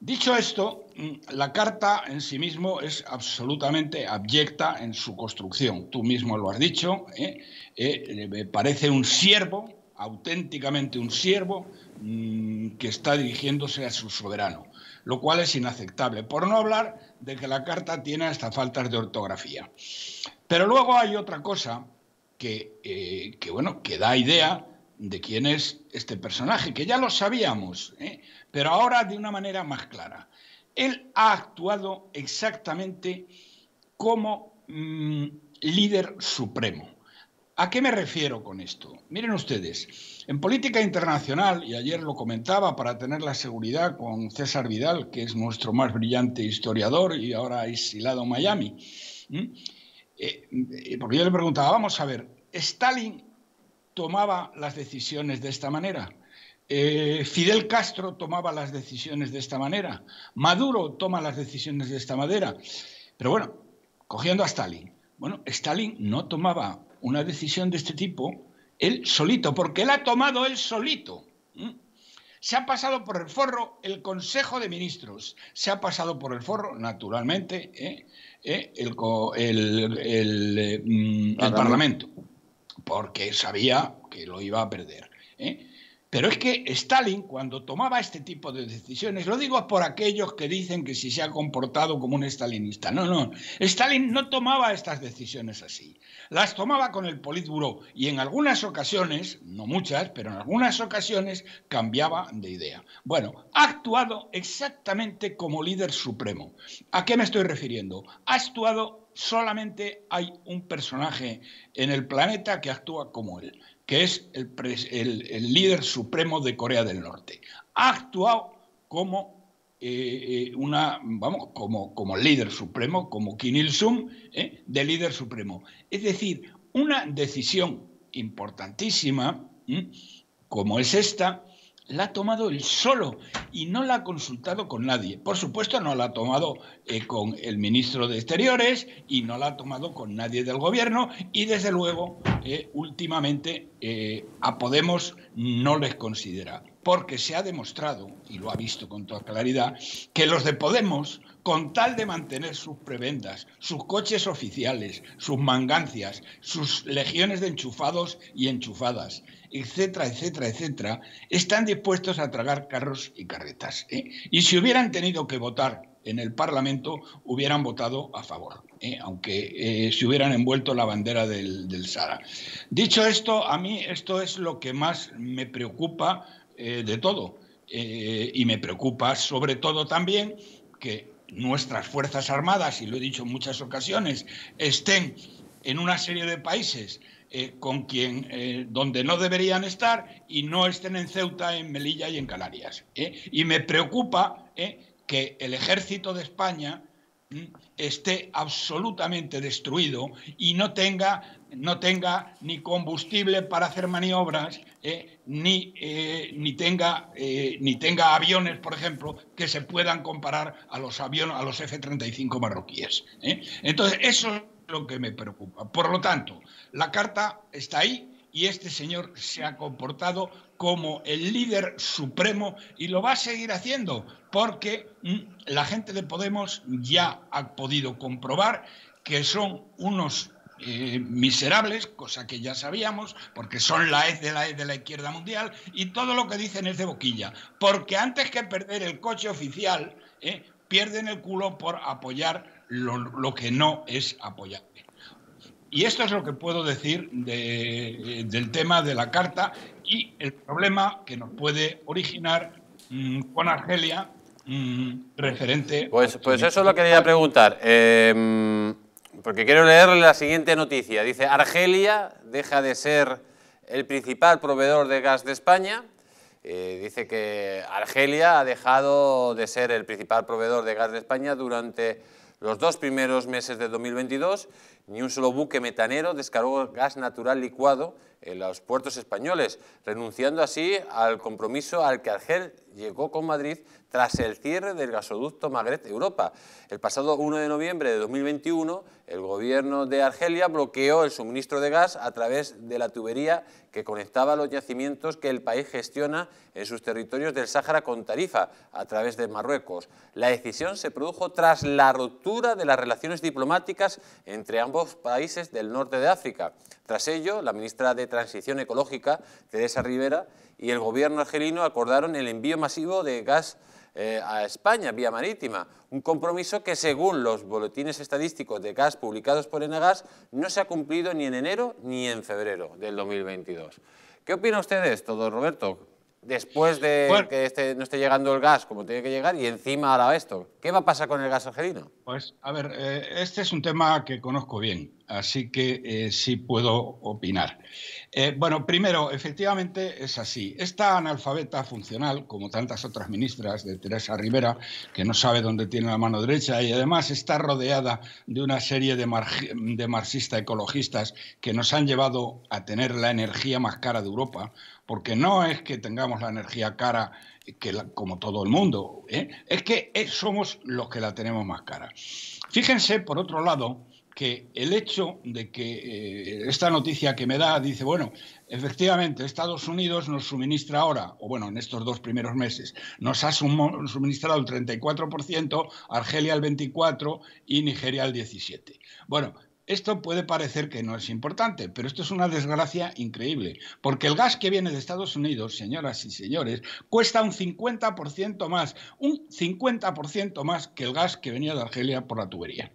dicho esto, mm, la carta en sí mismo es absolutamente abyecta en su construcción. Tú mismo lo has dicho, eh, eh, Me parece un siervo, auténticamente un siervo, mm, que está dirigiéndose a su soberano lo cual es inaceptable. Por no hablar de que la carta tiene hasta faltas de ortografía. Pero luego hay otra cosa que, eh, que bueno, que da idea de quién es este personaje, que ya lo sabíamos, ¿eh? pero ahora de una manera más clara. Él ha actuado exactamente como mm, líder supremo. ¿A qué me refiero con esto? Miren ustedes, en política internacional, y ayer lo comentaba para tener la seguridad con César Vidal, que es nuestro más brillante historiador y ahora exilado en Miami, eh, eh, porque yo le preguntaba, vamos a ver, Stalin tomaba las decisiones de esta manera. Eh, Fidel Castro tomaba las decisiones de esta manera. Maduro toma las decisiones de esta manera. Pero bueno, cogiendo a Stalin. Bueno, Stalin no tomaba una decisión de este tipo él solito, porque él ha tomado él solito. Se ha pasado por el forro el Consejo de Ministros, se ha pasado por el forro, naturalmente, ¿eh? ¿Eh? el, eh, mm, Parlamento, porque sabía que lo iba a perder. Pero es que Stalin, cuando tomaba este tipo de decisiones, lo digo por aquellos que dicen que si se ha comportado como un stalinista. No, no. Stalin no tomaba estas decisiones así. Las tomaba con el Politburo y en algunas ocasiones, no muchas, pero en algunas ocasiones cambiaba de idea. Bueno, ha actuado exactamente como líder supremo. ¿A qué me estoy refiriendo? Ha actuado solamente hay un personaje en el planeta que actúa como él que es el, líder supremo de Corea del Norte. Ha actuado como eh, eh, una, vamos, como, líder supremo, como Kim Il-sung, ¿eh? de líder supremo. Es decir, una decisión importantísima, como es esta, la ha tomado él solo y no la ha consultado con nadie. Por supuesto, no la ha tomado eh, con el ministro de Exteriores y no la ha tomado con nadie del gobierno y, desde luego, eh, últimamente eh, a Podemos no les considera, porque se ha demostrado, y lo ha visto con toda claridad, que los de Podemos, con tal de mantener sus prebendas, sus coches oficiales, sus mangancias, sus legiones de enchufados y enchufadas, etcétera, etcétera, etcétera, están dispuestos a tragar carros y carretas. ¿eh? Y si hubieran tenido que votar en el Parlamento, hubieran votado a favor, ¿eh? aunque eh, se hubieran envuelto la bandera del, del Dicho esto, a mí esto es lo que más me preocupa de todo. y me preocupa sobre todo también que nuestras Fuerzas Armadas, y lo he dicho en muchas ocasiones, estén en una serie de países eh, con quien, eh, donde no deberían estar y no estén en Ceuta, en Melilla y en Canarias. ¿eh? Y me preocupa que el ejército de España esté absolutamente destruido y no tenga, no tenga ni combustible para hacer maniobras, ni, ni, tenga, ni tenga aviones, por ejemplo, que se puedan comparar a los a los F-35 marroquíes. Entonces, eso lo que me preocupa. Por lo tanto, la carta está ahí y este señor se ha comportado como el líder supremo y lo va a seguir haciendo porque mm, la gente de Podemos ya ha podido comprobar que son unos eh, miserables, cosa que ya sabíamos, porque son la e de la e de la izquierda mundial, y todo lo que dicen es de boquilla, porque antes que perder el coche oficial, eh, pierden el culo por apoyar lo, que no es apoyable. Y esto es lo que puedo decir del tema de la carta y el problema que nos puede originar con mm, Argelia mm, referente. Pues, pues este eso es lo que quería preguntar. Em, porque quiero leerle la siguiente noticia. Dice, Argelia deja de ser el principal proveedor de gas de España. Eh, dice que Argelia ha dejado de ser el principal proveedor de gas de España durante los dos primeros meses de 2022, ni un solo buque metanero descargó gas natural licuado en los puertos españoles, renunciando así al compromiso al que Argel llegó con Madrid tras el cierre del gasoducto Magret europa El pasado 1 de noviembre de 2021, el gobierno de Argelia bloqueó el suministro de gas a través de la tubería que conectaba los yacimientos que el país gestiona en sus territorios del Sáhara con Tarifa, a través de Marruecos. La decisión se produjo tras la ruptura de las relaciones diplomáticas entre ambos países del norte de África. Tras ello, la ministra de Transición Ecológica, Teresa Rivera, y el gobierno argelino acordaron el envío masivo de gas eh, a España vía marítima, un compromiso que según los boletines estadísticos de gas publicados por Enagas no se ha cumplido ni en enero ni en febrero del 2022. ¿Qué opina ustedes todo Roberto? después de que este, no esté llegando el gas como tiene que llegar y encima ahora esto. ¿Qué va a pasar con el gas Pues, a ver, eh, este es un tema que conozco bien, así que eh, sí puedo opinar. Eh, bueno, primero, efectivamente es así. Esta analfabeta funcional, como tantas otras ministras de Teresa Rivera, que no sabe dónde tiene la mano derecha y además está rodeada de una serie de, de marxistas ecologistas que nos han llevado a tener la energía más cara de Europa, porque no es que tengamos la energía cara que como todo el mundo, ¿eh? es que eh, somos los que la tenemos más cara. Fíjense, por otro lado, que el hecho de que eh, esta noticia que me da dice, bueno, efectivamente Estados Unidos nos suministra ahora, o bueno, en estos dos primeros meses, nos ha suministrado el 34%, Argelia el 24% y Nigeria el 17%. Bueno, esto puede parecer que no es importante, pero esto es una desgracia increíble, porque el gas que viene de Estados Unidos, señoras y señores, cuesta un 50% más, un 50% más que el gas que venía de Argelia por la tubería.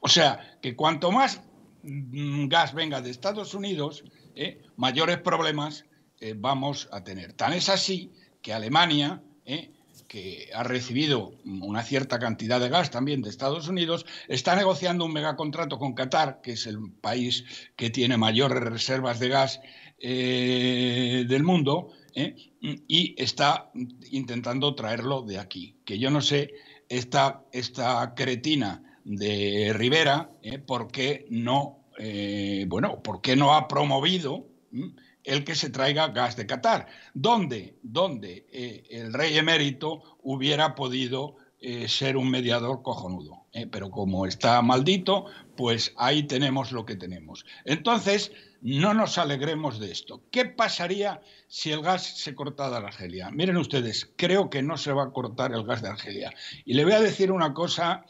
O sea, que cuanto más mm, gas venga de Estados Unidos, ¿eh? mayores problemas eh, vamos a tener. Tan es así que Alemania... ¿eh? que ha recibido una cierta cantidad de gas también de Estados Unidos, está negociando un megacontrato con Qatar, que es el país que tiene mayores reservas de gas eh, del mundo, ¿eh? y está intentando traerlo de aquí. Que yo no sé, esta, esta cretina de Rivera, ¿eh? no, bueno, por qué no ha promovido el que se traiga gas de Qatar, donde, donde eh, el rey emérito hubiera podido eh, ser un mediador cojonudo. Eh, pero como está maldito, pues ahí tenemos lo que tenemos. Entonces, no nos alegremos de esto. ¿Qué pasaría si el gas se cortara de Argelia? Miren ustedes, creo que no se va a cortar el gas de Argelia. Y le voy a decir una cosa,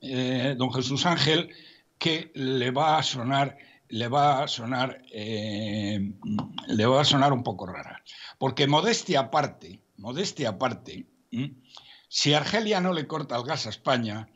don Jesús Ángel, que le va a sonar le va a sonar, eh, le va a sonar un poco rara. Porque modestia aparte, modestia aparte, si Argelia no le corta el gas a España,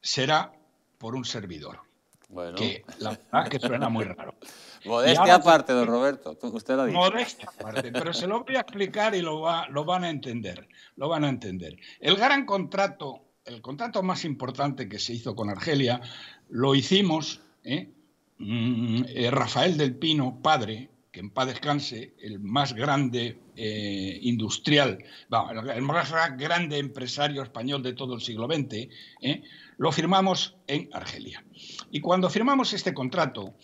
será por un servidor. Bueno. Que la suena muy raro. Modestia aparte, don Roberto, usted Modestia aparte, pero se lo voy a explicar y lo, va, lo van a entender. Lo van a entender. El gran contrato, el contrato más importante que se hizo con Argelia, lo hicimos ¿eh? Mm, eh, Rafael del Pino, padre, que en paz descanse, el más grande eh, industrial, el más grande empresario español de todo el siglo XX, ¿eh? lo firmamos en Argelia. Y cuando firmamos este contrato,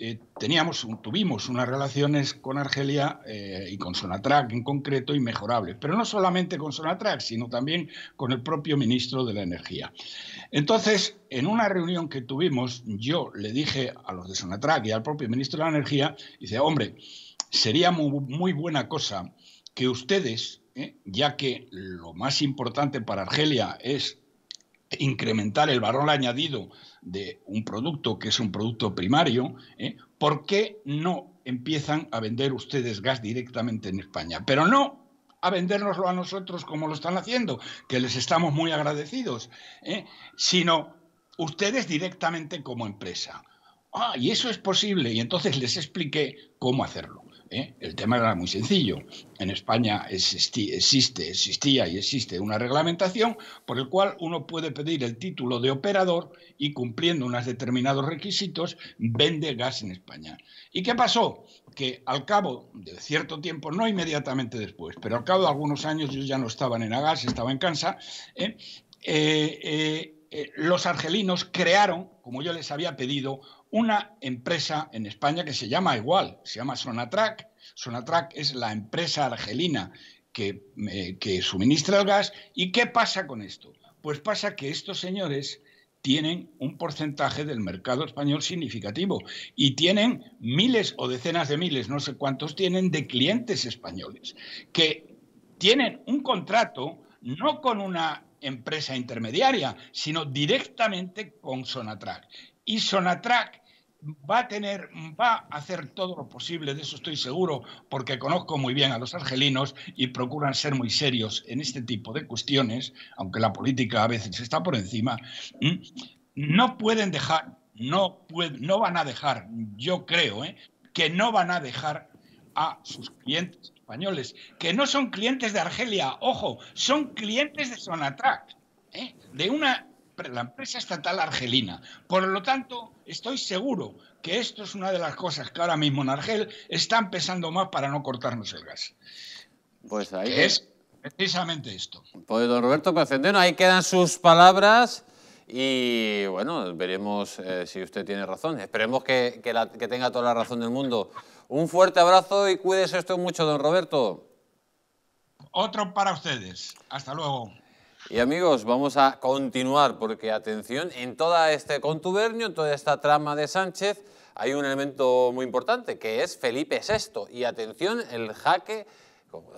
eh, teníamos, tuvimos unas relaciones con Argelia eh, y con Sonatrach en concreto inmejorables, pero no solamente con Sonatrach sino también con el propio ministro de la Energía. Entonces, en una reunión que tuvimos, yo le dije a los de Sonatrach y al propio ministro de la Energía, dice, hombre, sería muy, buena cosa que ustedes, eh, ya que lo más importante para Argelia es incrementar el valor añadido de un producto que es un producto primario, ¿eh? ¿por qué no empiezan a vender ustedes gas directamente en España? Pero no a vendérnoslo a nosotros como lo están haciendo, que les estamos muy agradecidos, ¿eh? sino ustedes directamente como empresa. Ah, y eso es posible. Y entonces les expliqué cómo hacerlo. ¿eh? El tema era muy sencillo. En España existe, existía y existe una reglamentación por el cual uno puede pedir el título de operador y cumpliendo unos determinados requisitos vende gas en España. ¿Y qué pasó? Que al cabo de cierto tiempo, no inmediatamente después, pero al cabo de algunos años ellos ya no estaban en Agas, estaba en Cansa, ¿eh? Eh, los argelinos crearon, como yo les había pedido, una empresa en España que se llama igual, se llama Sonatrack. Sonatrack es la empresa argelina que, eh, que suministra el gas. ¿Y qué pasa con esto? Pues pasa que estos señores tienen un porcentaje del mercado español significativo y tienen miles o decenas de miles, no sé cuántos tienen, de clientes españoles que tienen un contrato no con una empresa intermediaria, sino directamente con Sonatrack y Sonatrack va a tener, va a hacer todo lo posible, de eso estoy seguro, porque conozco muy bien a los argelinos y procuran ser muy serios en este tipo de cuestiones, aunque la política a veces está por encima. No pueden dejar, no, no van a dejar, yo creo, ¿eh? que no van a dejar a sus clientes españoles, que no son clientes de Argelia, ojo, son clientes de Sonatrack, ¿eh? de una la empresa estatal argelina. Por lo tanto, estoy seguro que esto es una de las cosas que ahora mismo en Argel están pesando más para no cortarnos el gas. Pues ahí es precisamente esto. Pues don Roberto Concendeno, ahí quedan sus palabras. Y bueno, veremos eh, si usted tiene razón. Esperemos que, tenga toda la razón del mundo. Un fuerte abrazo y cuídese esto mucho, don Roberto. Otro para ustedes. Hasta luego. Y amigos, vamos a continuar porque, atención, en todo este contubernio, en toda esta trama de Sánchez, hay un elemento muy importante que es Felipe VI. Y atención, el jaque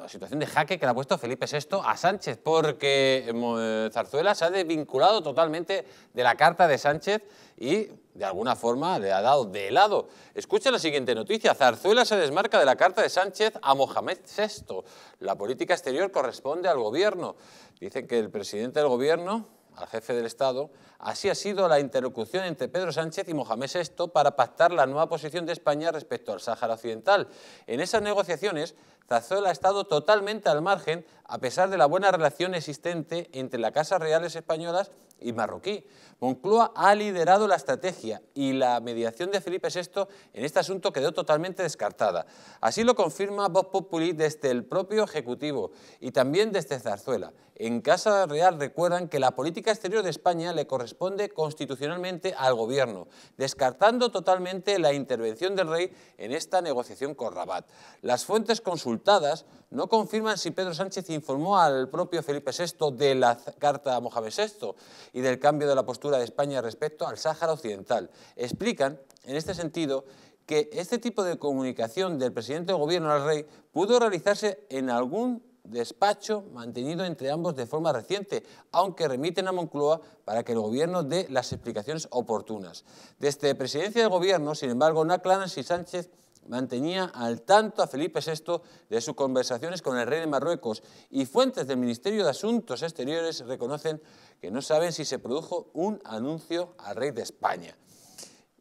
la situación de jaque que le ha puesto Felipe VI a Sánchez, porque eh, eh, Zarzuela se ha desvinculado totalmente de la carta de Sánchez y de alguna forma le ha dado de lado. Escucha la siguiente noticia. Zarzuela se desmarca de la carta de Sánchez a Mohamed VI. La política exterior corresponde al gobierno. Dicen que el presidente del gobierno al jefe del Estado, así ha sido la interlocución entre Pedro Sánchez y Mohamed VI para pactar la nueva posición de España respecto al Sáhara Occidental. En esas negociaciones, Zarzuela ha estado totalmente al margen, a pesar de la buena relación existente entre las casas reales españolas y marroquí. Moncloa ha liderado la estrategia y la mediación de Felipe VI en este asunto quedó totalmente descartada. Así lo confirma Vox Populi desde el propio Ejecutivo y también desde Zarzuela. En Casa Real recuerdan que la política exterior de España le corresponde constitucionalmente al gobierno, descartando totalmente la intervención del rey en esta negociación con Rabat. Las fuentes consultadas no confirman si Pedro Sánchez informó al propio Felipe VI de la carta a Mohamed VI y del cambio de la postura de España respecto al Sáhara Occidental. Explican, en este sentido, que este tipo de comunicación del presidente del gobierno al rey pudo realizarse en algún despacho mantenido entre ambos de forma reciente, aunque remiten a Moncloa para que el gobierno dé las explicaciones oportunas. Desde presidencia del gobierno, sin embargo, no aclaran si Sánchez mantenía al tanto a Felipe VI de sus conversaciones con el rey de Marruecos y fuentes del Ministerio de Asuntos Exteriores reconocen que no saben si se produjo un anuncio al rey de España.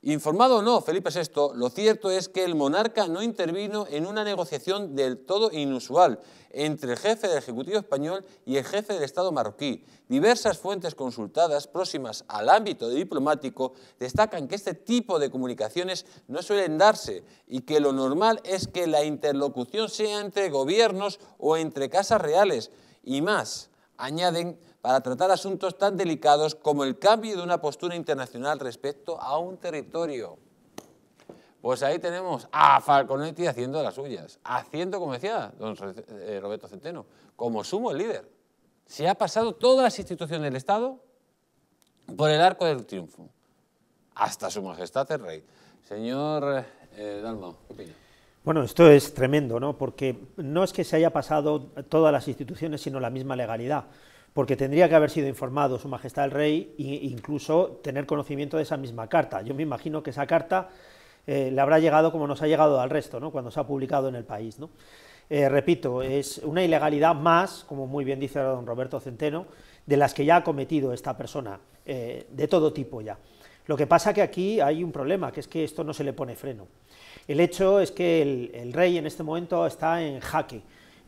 Informado o no Felipe VI, lo cierto es que el monarca no intervino en una negociación del todo inusual entre el jefe del Ejecutivo español y el jefe del Estado marroquí. Diversas fuentes consultadas próximas al ámbito diplomático destacan que este tipo de comunicaciones no suelen darse y que lo normal es que la interlocución sea entre gobiernos o entre casas reales. Y más, añaden para tratar asuntos tan delicados como el cambio de una postura internacional respecto a un territorio. Pues ahí tenemos a Falconetti haciendo las suyas, haciendo, como decía don eh, Roberto Centeno, como sumo el líder. Se ha pasado todas las instituciones del Estado por el arco del triunfo, hasta su majestad el rey. Señor eh, ¿qué opina? Bueno, esto es tremendo, ¿no? Porque no es que se haya pasado todas las instituciones, sino la misma legalidad porque tendría que haber sido informado Su Majestad el Rey e incluso tener conocimiento de esa misma carta. Yo me imagino que esa carta eh, le habrá llegado como nos ha llegado al resto, ¿no? cuando se ha publicado en el país. Eh, repito, es una ilegalidad más, como muy bien dice don Roberto Centeno, de las que ya ha cometido esta persona, eh, de todo tipo ya. Lo que pasa que aquí hay un problema, que es que esto no se le pone freno. El hecho es que el, el rey en este momento está en jaque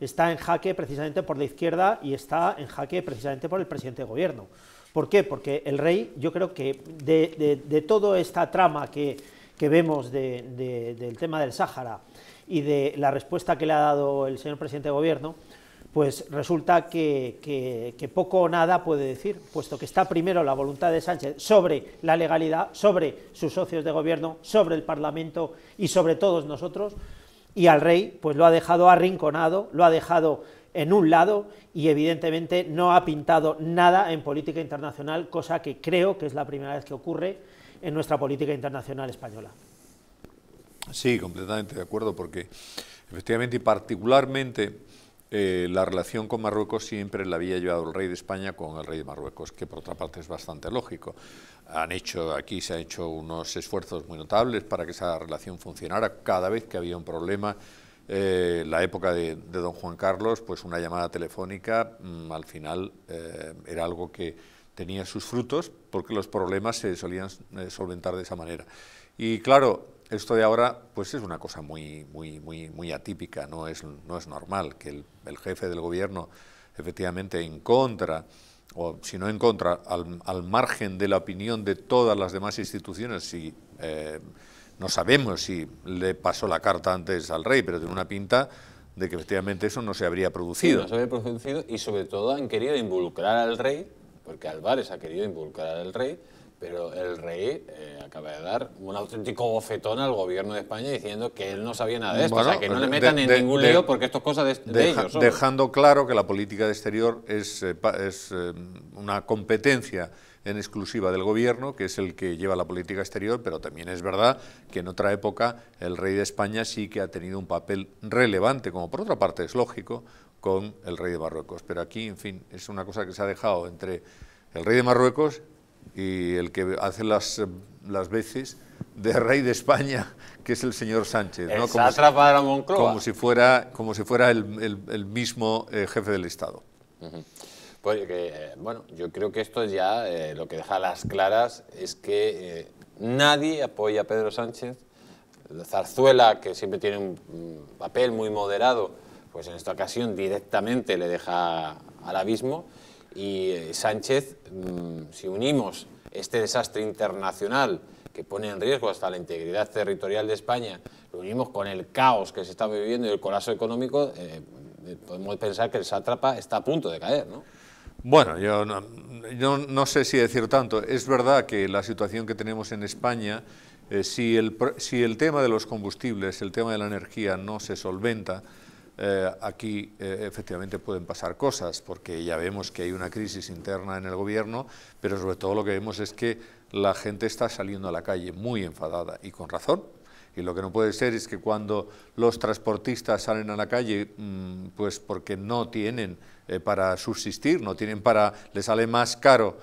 está en jaque precisamente por la izquierda y está en jaque precisamente por el presidente de gobierno. ¿Por qué? Porque el rey, yo creo que de, toda esta trama que, vemos del tema del Sáhara y de la respuesta que le ha dado el señor presidente de gobierno, pues resulta que, poco o nada puede decir, puesto que está primero la voluntad de Sánchez sobre la legalidad, sobre sus socios de gobierno, sobre el Parlamento y sobre todos nosotros, y al rey pues lo ha dejado arrinconado, lo ha dejado en un lado y evidentemente no ha pintado nada en política internacional, cosa que creo que es la primera vez que ocurre en nuestra política internacional española. Sí, completamente de acuerdo, porque efectivamente y particularmente eh, la relación con Marruecos siempre la había llevado el rey de España con el rey de Marruecos, que por otra parte es bastante lógico. Han hecho, aquí se han hecho unos esfuerzos muy notables para que esa relación funcionara. Cada vez que había un problema, eh, la época de, don Juan Carlos, pues una llamada telefónica mm, al final eh, era algo que tenía sus frutos porque los problemas se solían solventar de esa manera. Y claro, esto de ahora pues es una cosa muy, muy, muy, muy atípica, no es, no es normal que el, jefe del gobierno efectivamente en contra, o si no en contra, al, margen de la opinión de todas las demás instituciones, si eh, no sabemos si le pasó la carta antes al rey, pero tiene una pinta de que efectivamente eso no se habría producido. no se habría producido y sobre todo han querido involucrar al rey, porque Álvarez ha querido involucrar al rey, pero el rey eh, acaba de dar un auténtico bofetón al gobierno de España diciendo que él no sabía nada de esto. o sea, que no le metan en ningún lío porque estas cosas de, ellos. Dejando claro que la política de exterior es, eh, es eh, una competencia en exclusiva del gobierno, que es el que lleva la política exterior, pero también es verdad que en otra época el rey de España sí que ha tenido un papel relevante, como por otra parte es lógico, con el rey de Marruecos. Pero aquí, en fin, es una cosa que se ha dejado entre el rey de Marruecos y el que hace las, las veces de rey de España, que es el señor Sánchez. Como, si, fuera, como si fuera el, el, mismo eh, jefe del Estado. Pues eh, bueno, yo creo que esto ya eh, lo que deja las claras es que nadie apoya a Pedro Sánchez. Zarzuela, que siempre tiene un papel muy moderado, pues en esta ocasión directamente le deja al abismo y eh, Sánchez, mm, si unimos este desastre internacional que pone en riesgo hasta la integridad territorial de España, lo unimos con el caos que se está viviendo y el colapso económico, eh, eh, podemos pensar que el sátrapa está a punto de caer, ¿no? Bueno, yo no, sé si decir tanto. Es verdad que la situación que tenemos en España, si el tema de los combustibles, el tema de la energía no se solventa, eh, aquí eh, efectivamente pueden pasar cosas, porque ya vemos que hay una crisis interna en el gobierno, pero sobre todo lo que vemos es que la gente está saliendo a la calle muy enfadada y con razón. Y lo que no puede ser es que cuando los transportistas salen a la calle, mm, pues porque no tienen eh, para subsistir, no tienen para, les sale más caro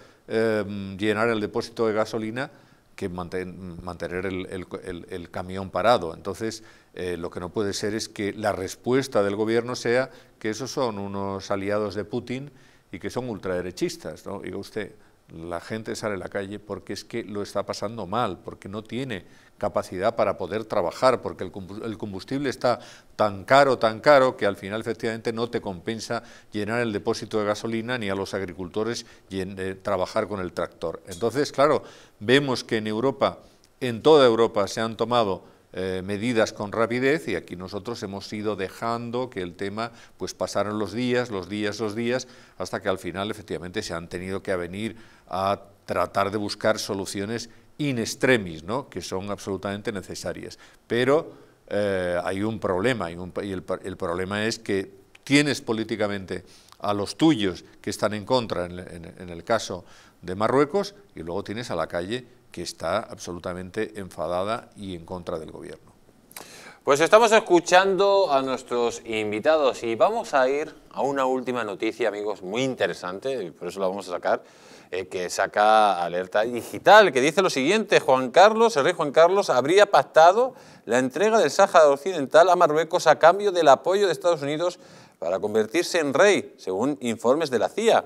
llenar el depósito de gasolina, que mantener el, camión parado. Entonces, eh, lo que no puede ser es que la respuesta del gobierno sea que esos son unos aliados de Putin y que son ultraderechistas. ¿no? Diga usted, la gente sale a la calle porque es que lo está pasando mal, porque no tiene capacidad para poder trabajar, porque el combustible está tan caro, tan caro, que al final efectivamente no te compensa llenar el depósito de gasolina ni a los agricultores eh, trabajar con el tractor. Entonces, claro, vemos que en Europa, en toda Europa, se han tomado eh, medidas con rapidez y aquí nosotros hemos ido dejando que el tema, pues pasaron los días, los días, los días, hasta que al final efectivamente se han tenido que venir a tratar de buscar soluciones in extremis, ¿no? que son absolutamente necesarias. Pero eh, hay un problema, y, el, problema es que tienes políticamente a los tuyos que están en contra, en, en el caso de Marruecos, y luego tienes a la calle que está absolutamente enfadada y en contra del gobierno. Pues estamos escuchando a nuestros invitados y vamos a ir a una última noticia, amigos, muy interesante, y por eso la vamos a sacar. Eh, que saca alerta digital, que dice lo siguiente, Juan Carlos, el rey Juan Carlos, habría pactado la entrega del Sáhara Occidental a Marruecos a cambio del apoyo de Estados Unidos para convertirse en rey, según informes de la CIA.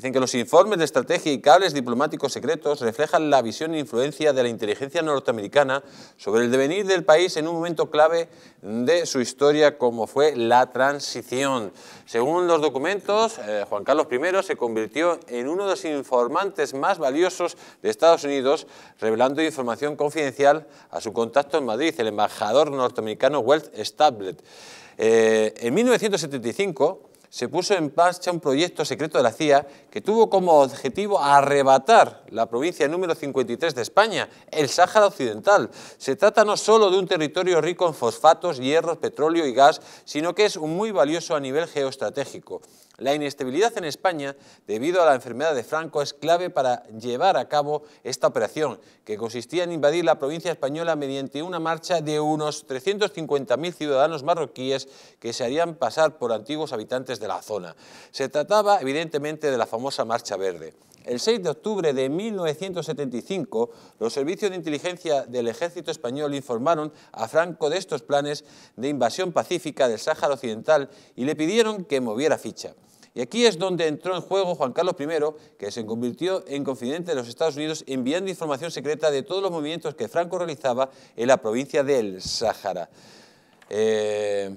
Dicen que los informes de estrategia y cables diplomáticos secretos reflejan la visión e influencia de la inteligencia norteamericana sobre el devenir del país en un momento clave de su historia como fue la transición. Según los documentos, eh, Juan Carlos I se convirtió en uno de los informantes más valiosos de Estados Unidos, revelando información confidencial a su contacto en Madrid, el embajador norteamericano Walt Stablet. Eh, en 1975, se puso en marcha un proyecto secreto de la CIA que tuvo como objetivo arrebatar la provincia número 53 de España, el Sáhara Occidental. Se trata no solo de un territorio rico en fosfatos, hierros, petróleo y gas, sino que es muy valioso a nivel geoestratégico. La inestabilidad en España debido a la enfermedad de Franco es clave para llevar a cabo esta operación, que consistía en invadir la provincia española mediante una marcha de unos 350.000 ciudadanos marroquíes que se harían pasar por antiguos habitantes de la zona. Se trataba evidentemente de la famosa Marcha Verde. El 6 de octubre de 1975, los servicios de inteligencia del ejército español informaron a Franco de estos planes de invasión pacífica del Sáhara Occidental y le pidieron que moviera ficha. Y aquí es donde entró en juego Juan Carlos I, que se convirtió en confidente de los Estados Unidos enviando información secreta de todos los movimientos que Franco realizaba en la provincia del Sáhara. Eh,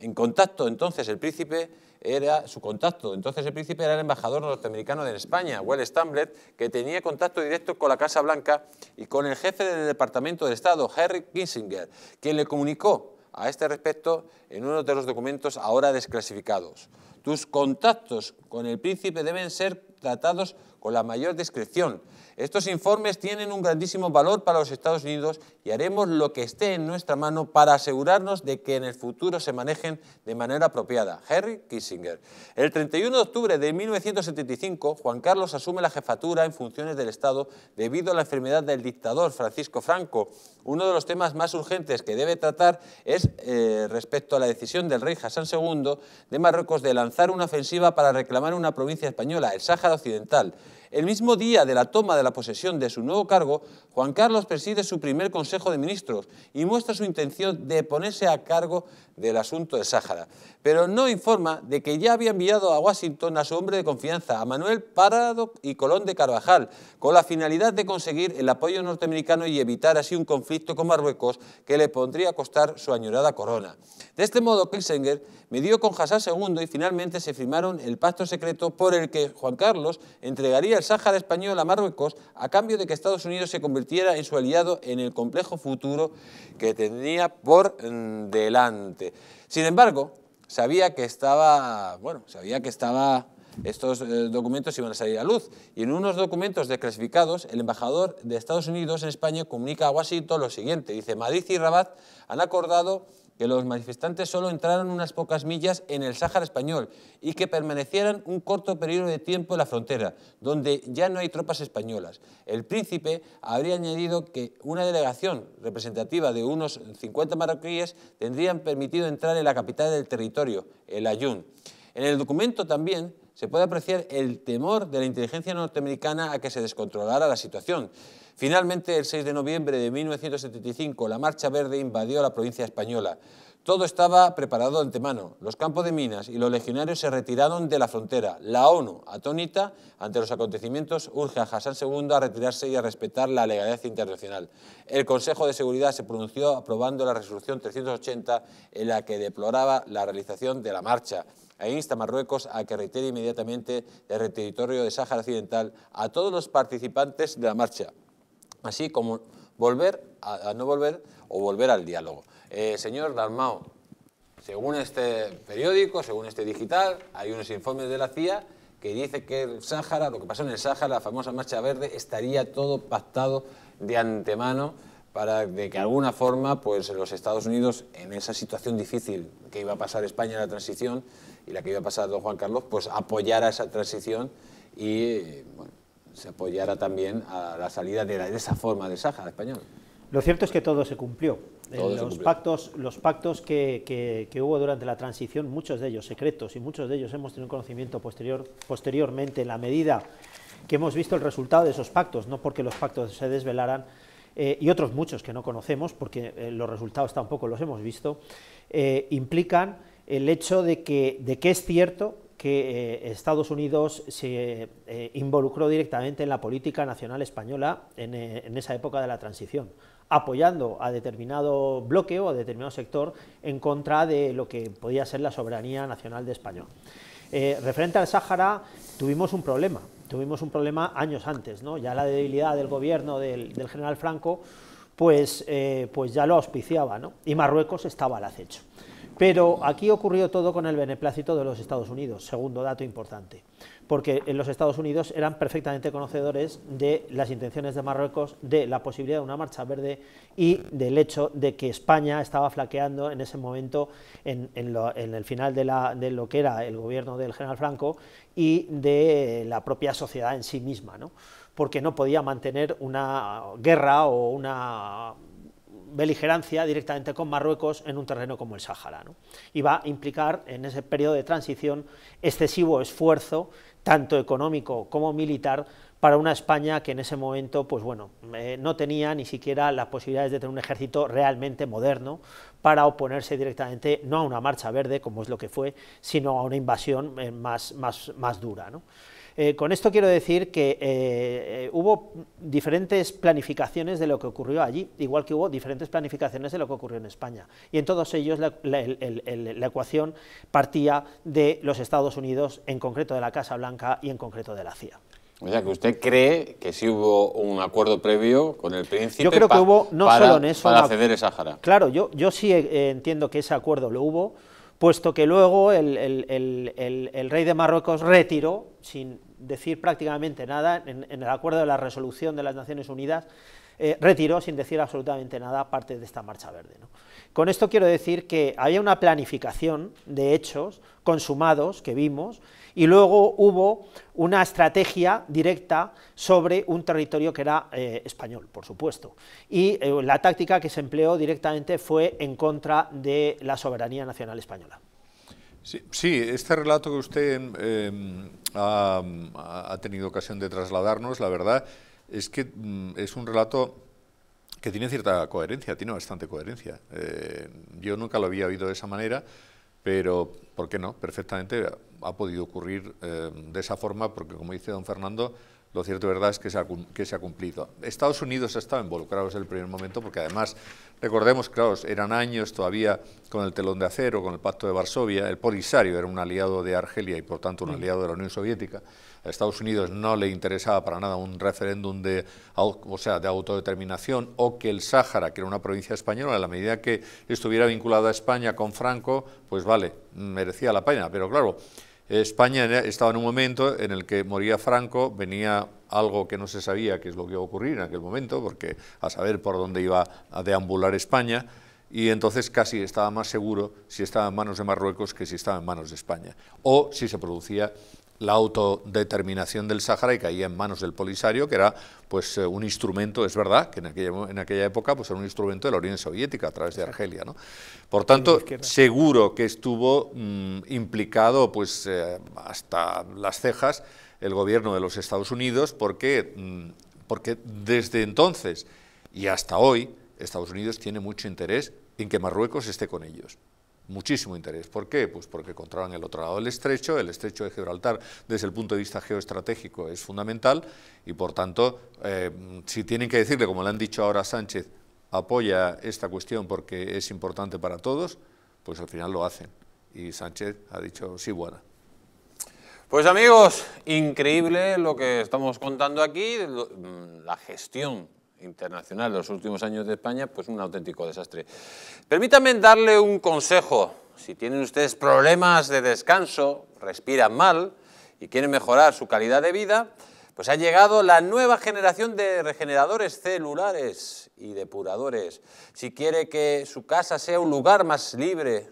en contacto entonces el príncipe era, su contacto entonces el príncipe era el embajador norteamericano en España, Will Stamblet, que tenía contacto directo con la Casa Blanca y con el jefe del Departamento de Estado, Henry Kissinger, quien le comunicó a este respecto en uno de los documentos ahora desclasificados. Tus contactos con el príncipe deben ser tratados con la mayor discreción, estos informes tienen un grandísimo valor para los Estados Unidos y haremos lo que esté en nuestra mano para asegurarnos de que en el futuro se manejen de manera apropiada. Henry Kissinger. El 31 de octubre de 1975, Juan Carlos asume la jefatura en funciones del Estado debido a la enfermedad del dictador Francisco Franco. Uno de los temas más urgentes que debe tratar es eh, respecto a la decisión del rey Hassan II de Marruecos de lanzar una ofensiva para reclamar una provincia española, el Sáhara Occidental. El mismo día de la toma de la posesión de su nuevo cargo, Juan Carlos preside su primer Consejo de Ministros y muestra su intención de ponerse a cargo del asunto de Sáhara, pero no informa de que ya había enviado a Washington a su hombre de confianza, a Manuel Parado y Colón de Carvajal, con la finalidad de conseguir el apoyo norteamericano y evitar así un conflicto con Marruecos que le pondría a costar su añorada corona. De este modo, Kissinger midió con Hassan II y finalmente se firmaron el pacto secreto por el que Juan Carlos entregaría el Sáhara español a Marruecos a cambio de que Estados Unidos se convirtiera en su aliado en el complejo futuro que tenía por mm, delante. Sin embargo, sabía que estaba, bueno, sabía que estaba estos eh, documentos iban a salir a luz. Y en unos documentos desclasificados, el embajador de Estados Unidos en España comunica a Washington lo siguiente. Dice, Madrid y Rabat han acordado que los manifestantes solo entraran unas pocas millas en el Sáhara español y que permanecieran un corto periodo de tiempo en la frontera, donde ya no hay tropas españolas. El príncipe habría añadido que una delegación representativa de unos 50 marroquíes tendrían permitido entrar en la capital del territorio, el Ayun. En el documento también se puede apreciar el temor de la inteligencia norteamericana a que se descontrolara la situación. Finalmente, el 6 de noviembre de 1975, la Marcha Verde invadió la provincia española. Todo estaba preparado de antemano. Los campos de minas y los legionarios se retiraron de la frontera. La ONU, atónita ante los acontecimientos, urge a Hassan II a retirarse y a respetar la legalidad internacional. El Consejo de Seguridad se pronunció aprobando la resolución 380 en la que deploraba la realización de la marcha e insta Marruecos a que reitere inmediatamente el territorio de Sáhara Occidental a todos los participantes de la marcha, así como volver a, no volver o volver al diálogo. Eh, señor Dalmao, según este periódico, según este digital, hay unos informes de la CIA que dice que el Sáhara, lo que pasó en el Sáhara, la famosa marcha verde, estaría todo pactado de antemano para que de alguna forma pues los Estados Unidos en esa situación difícil que iba a pasar España en la transición y la que iba a pasar don Juan Carlos, pues apoyara esa transición y se apoyara también a la salida de, esa forma de Saja español. Lo cierto es que todo se cumplió. Eh, los, Pactos, los pactos que, hubo durante la transición, muchos de ellos secretos y muchos de ellos hemos tenido conocimiento posterior, posteriormente en la medida que hemos visto el resultado de esos pactos, no porque los pactos se desvelaran, eh, y otros muchos que no conocemos, porque eh, los resultados tampoco los hemos visto, implican el hecho de que, es cierto que eh, Estados Unidos se eh, involucró directamente en la política nacional española eh, en, esa época de la transición, apoyando a determinado bloque o a determinado sector en contra de lo que podía ser la soberanía nacional de España. referente al Sáhara, tuvimos un problema, tuvimos un problema años antes, ¿no? ya la debilidad del gobierno del, general Franco, pues, pues ya lo auspiciaba, y Marruecos estaba al acecho. Pero aquí ocurrió todo con el beneplácito de los Estados Unidos, segundo dato importante, porque en los Estados Unidos eran perfectamente conocedores de las intenciones de Marruecos, de la posibilidad de una marcha verde y del hecho de que España estaba flaqueando en ese momento en, el final de, de, lo que era el gobierno del general Franco y de la propia sociedad en sí misma, ¿no? porque no podía mantener una guerra o una beligerancia directamente con Marruecos en un terreno como el Sahara. ¿no? Y va a implicar en ese periodo de transición excesivo esfuerzo, tanto económico como militar, para una España que en ese momento pues bueno, eh, no tenía ni siquiera las posibilidades de tener un ejército realmente moderno para oponerse directamente no a una marcha verde, como es lo que fue, sino a una invasión eh, más, dura. Eh, con esto quiero decir que eh, eh, hubo diferentes planificaciones de lo que ocurrió allí, igual que hubo diferentes planificaciones de lo que ocurrió en España. Y en todos ellos la, ecuación partía de los Estados Unidos, en concreto de la Casa Blanca y en concreto de la CIA. O sea, que usted cree que sí hubo un acuerdo previo con el príncipe yo creo que hubo, no para, solo en eso, acceder a Sáhara. Claro, yo, yo sí entiendo que ese acuerdo lo hubo, puesto que luego el rey de Marruecos retiró, sin decir prácticamente nada, en, el acuerdo de la resolución de las Naciones Unidas, eh, retiró sin decir absolutamente nada parte de esta marcha verde. Con esto quiero decir que había una planificación de hechos consumados que vimos y luego hubo una estrategia directa sobre un territorio que era eh, español, por supuesto. Y eh, la táctica que se empleó directamente fue en contra de la soberanía nacional española. Sí, este relato que usted em, em, ha, tenido ocasión de trasladarnos, la verdad es que mm, es un relato que tiene cierta coherencia, tiene bastante coherencia. Eh, yo nunca lo había oído de esa manera, pero ¿por qué no? Perfectamente ha podido ocurrir em, de esa forma, porque como dice don Fernando, lo cierto verdad es que se, ha, cumplido. Estados Unidos ha estado involucrado desde el primer momento, porque además, recordemos, claro, eran años todavía con el telón de acero, con el pacto de Varsovia, el Polisario era un aliado de Argelia y por tanto un aliado de la Unión Soviética, a Estados Unidos no le interesaba para nada un referéndum de, de autodeterminación o que el Sáhara, que era una provincia española, a la medida que estuviera vinculada a España con Franco, pues vale, merecía la pena, pero claro España e, estaba en un momento en el que moría Franco, venía algo que no se sabía qué es lo que iba a ocurrir en aquel momento, porque a saber por dónde iba a deambular España, y entonces casi estaba más seguro si estaba en manos de Marruecos que si estaba en manos de España, o si se producía la autodeterminación del Sahara y caía en manos del Polisario, que era pues eh, un instrumento, es verdad, que en aquella, época pues, era un instrumento de la Unión Soviética a través de Argelia. ¿no? Por tanto, seguro que estuvo mm, implicado pues, eh, hasta las cejas el gobierno de los Estados Unidos, porque, mm, porque desde entonces y hasta hoy Estados Unidos tiene mucho interés en que Marruecos esté con ellos muchísimo interés. ¿Por qué? Pues porque controlan el otro lado del estrecho, el estrecho de Gibraltar desde el punto de vista geoestratégico es fundamental y por tanto, eh, si tienen que decirle, como le han dicho ahora Sánchez, apoya esta cuestión porque es importante para todos, pues al final lo hacen. Y Sánchez ha dicho, sí, buena. Pues amigos, increíble lo que estamos contando aquí, mm, la gestión internacional de los últimos años de España, pues un auténtico desastre. Permítanme darle un consejo. Si tienen ustedes problemas de descanso, respiran mal y quieren mejorar su calidad de vida, pues ha llegado la nueva generación de regeneradores celulares y depuradores. Si quiere que su casa sea un lugar más libre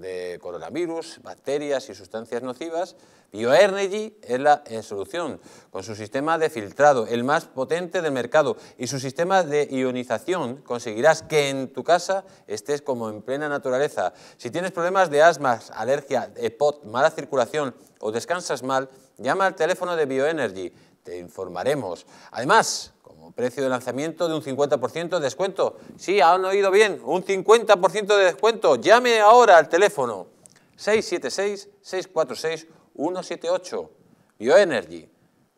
de coronavirus, bacterias y sustancias nocivas, BioEnergy es la solución, con su sistema de filtrado, el más potente del mercado, y su sistema de ionización conseguirás que en tu casa estés como en plena naturaleza. Si tienes problemas de asma, alergia, EPOC, mala circulación o descansas mal, llama al teléfono de BioEnergy, te informaremos. Además, Precio de lanzamiento de un 50% de descuento. Sí, han oído bien, un 50% de descuento. Llame ahora al teléfono 676-646-178. Bioenergy.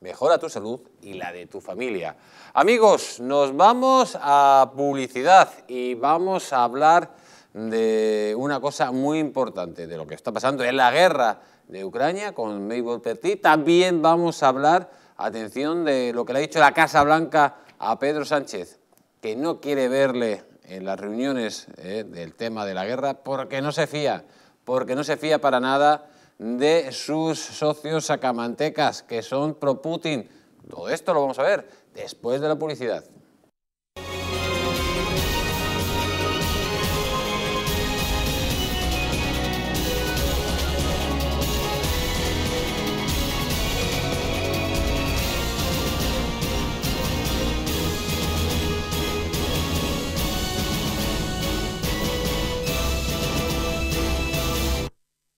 Mejora tu salud y la de tu familia. Amigos, nos vamos a publicidad y vamos a hablar de una cosa muy importante, de lo que está pasando en la guerra de Ucrania con Mabel Petit. También vamos a hablar, atención, de lo que le ha dicho la Casa Blanca a Pedro Sánchez, que no quiere verle en las reuniones eh, del tema de la guerra porque no se fía, porque no se fía para nada de sus socios sacamantecas, que son pro-Putin. Todo esto lo vamos a ver después de la publicidad.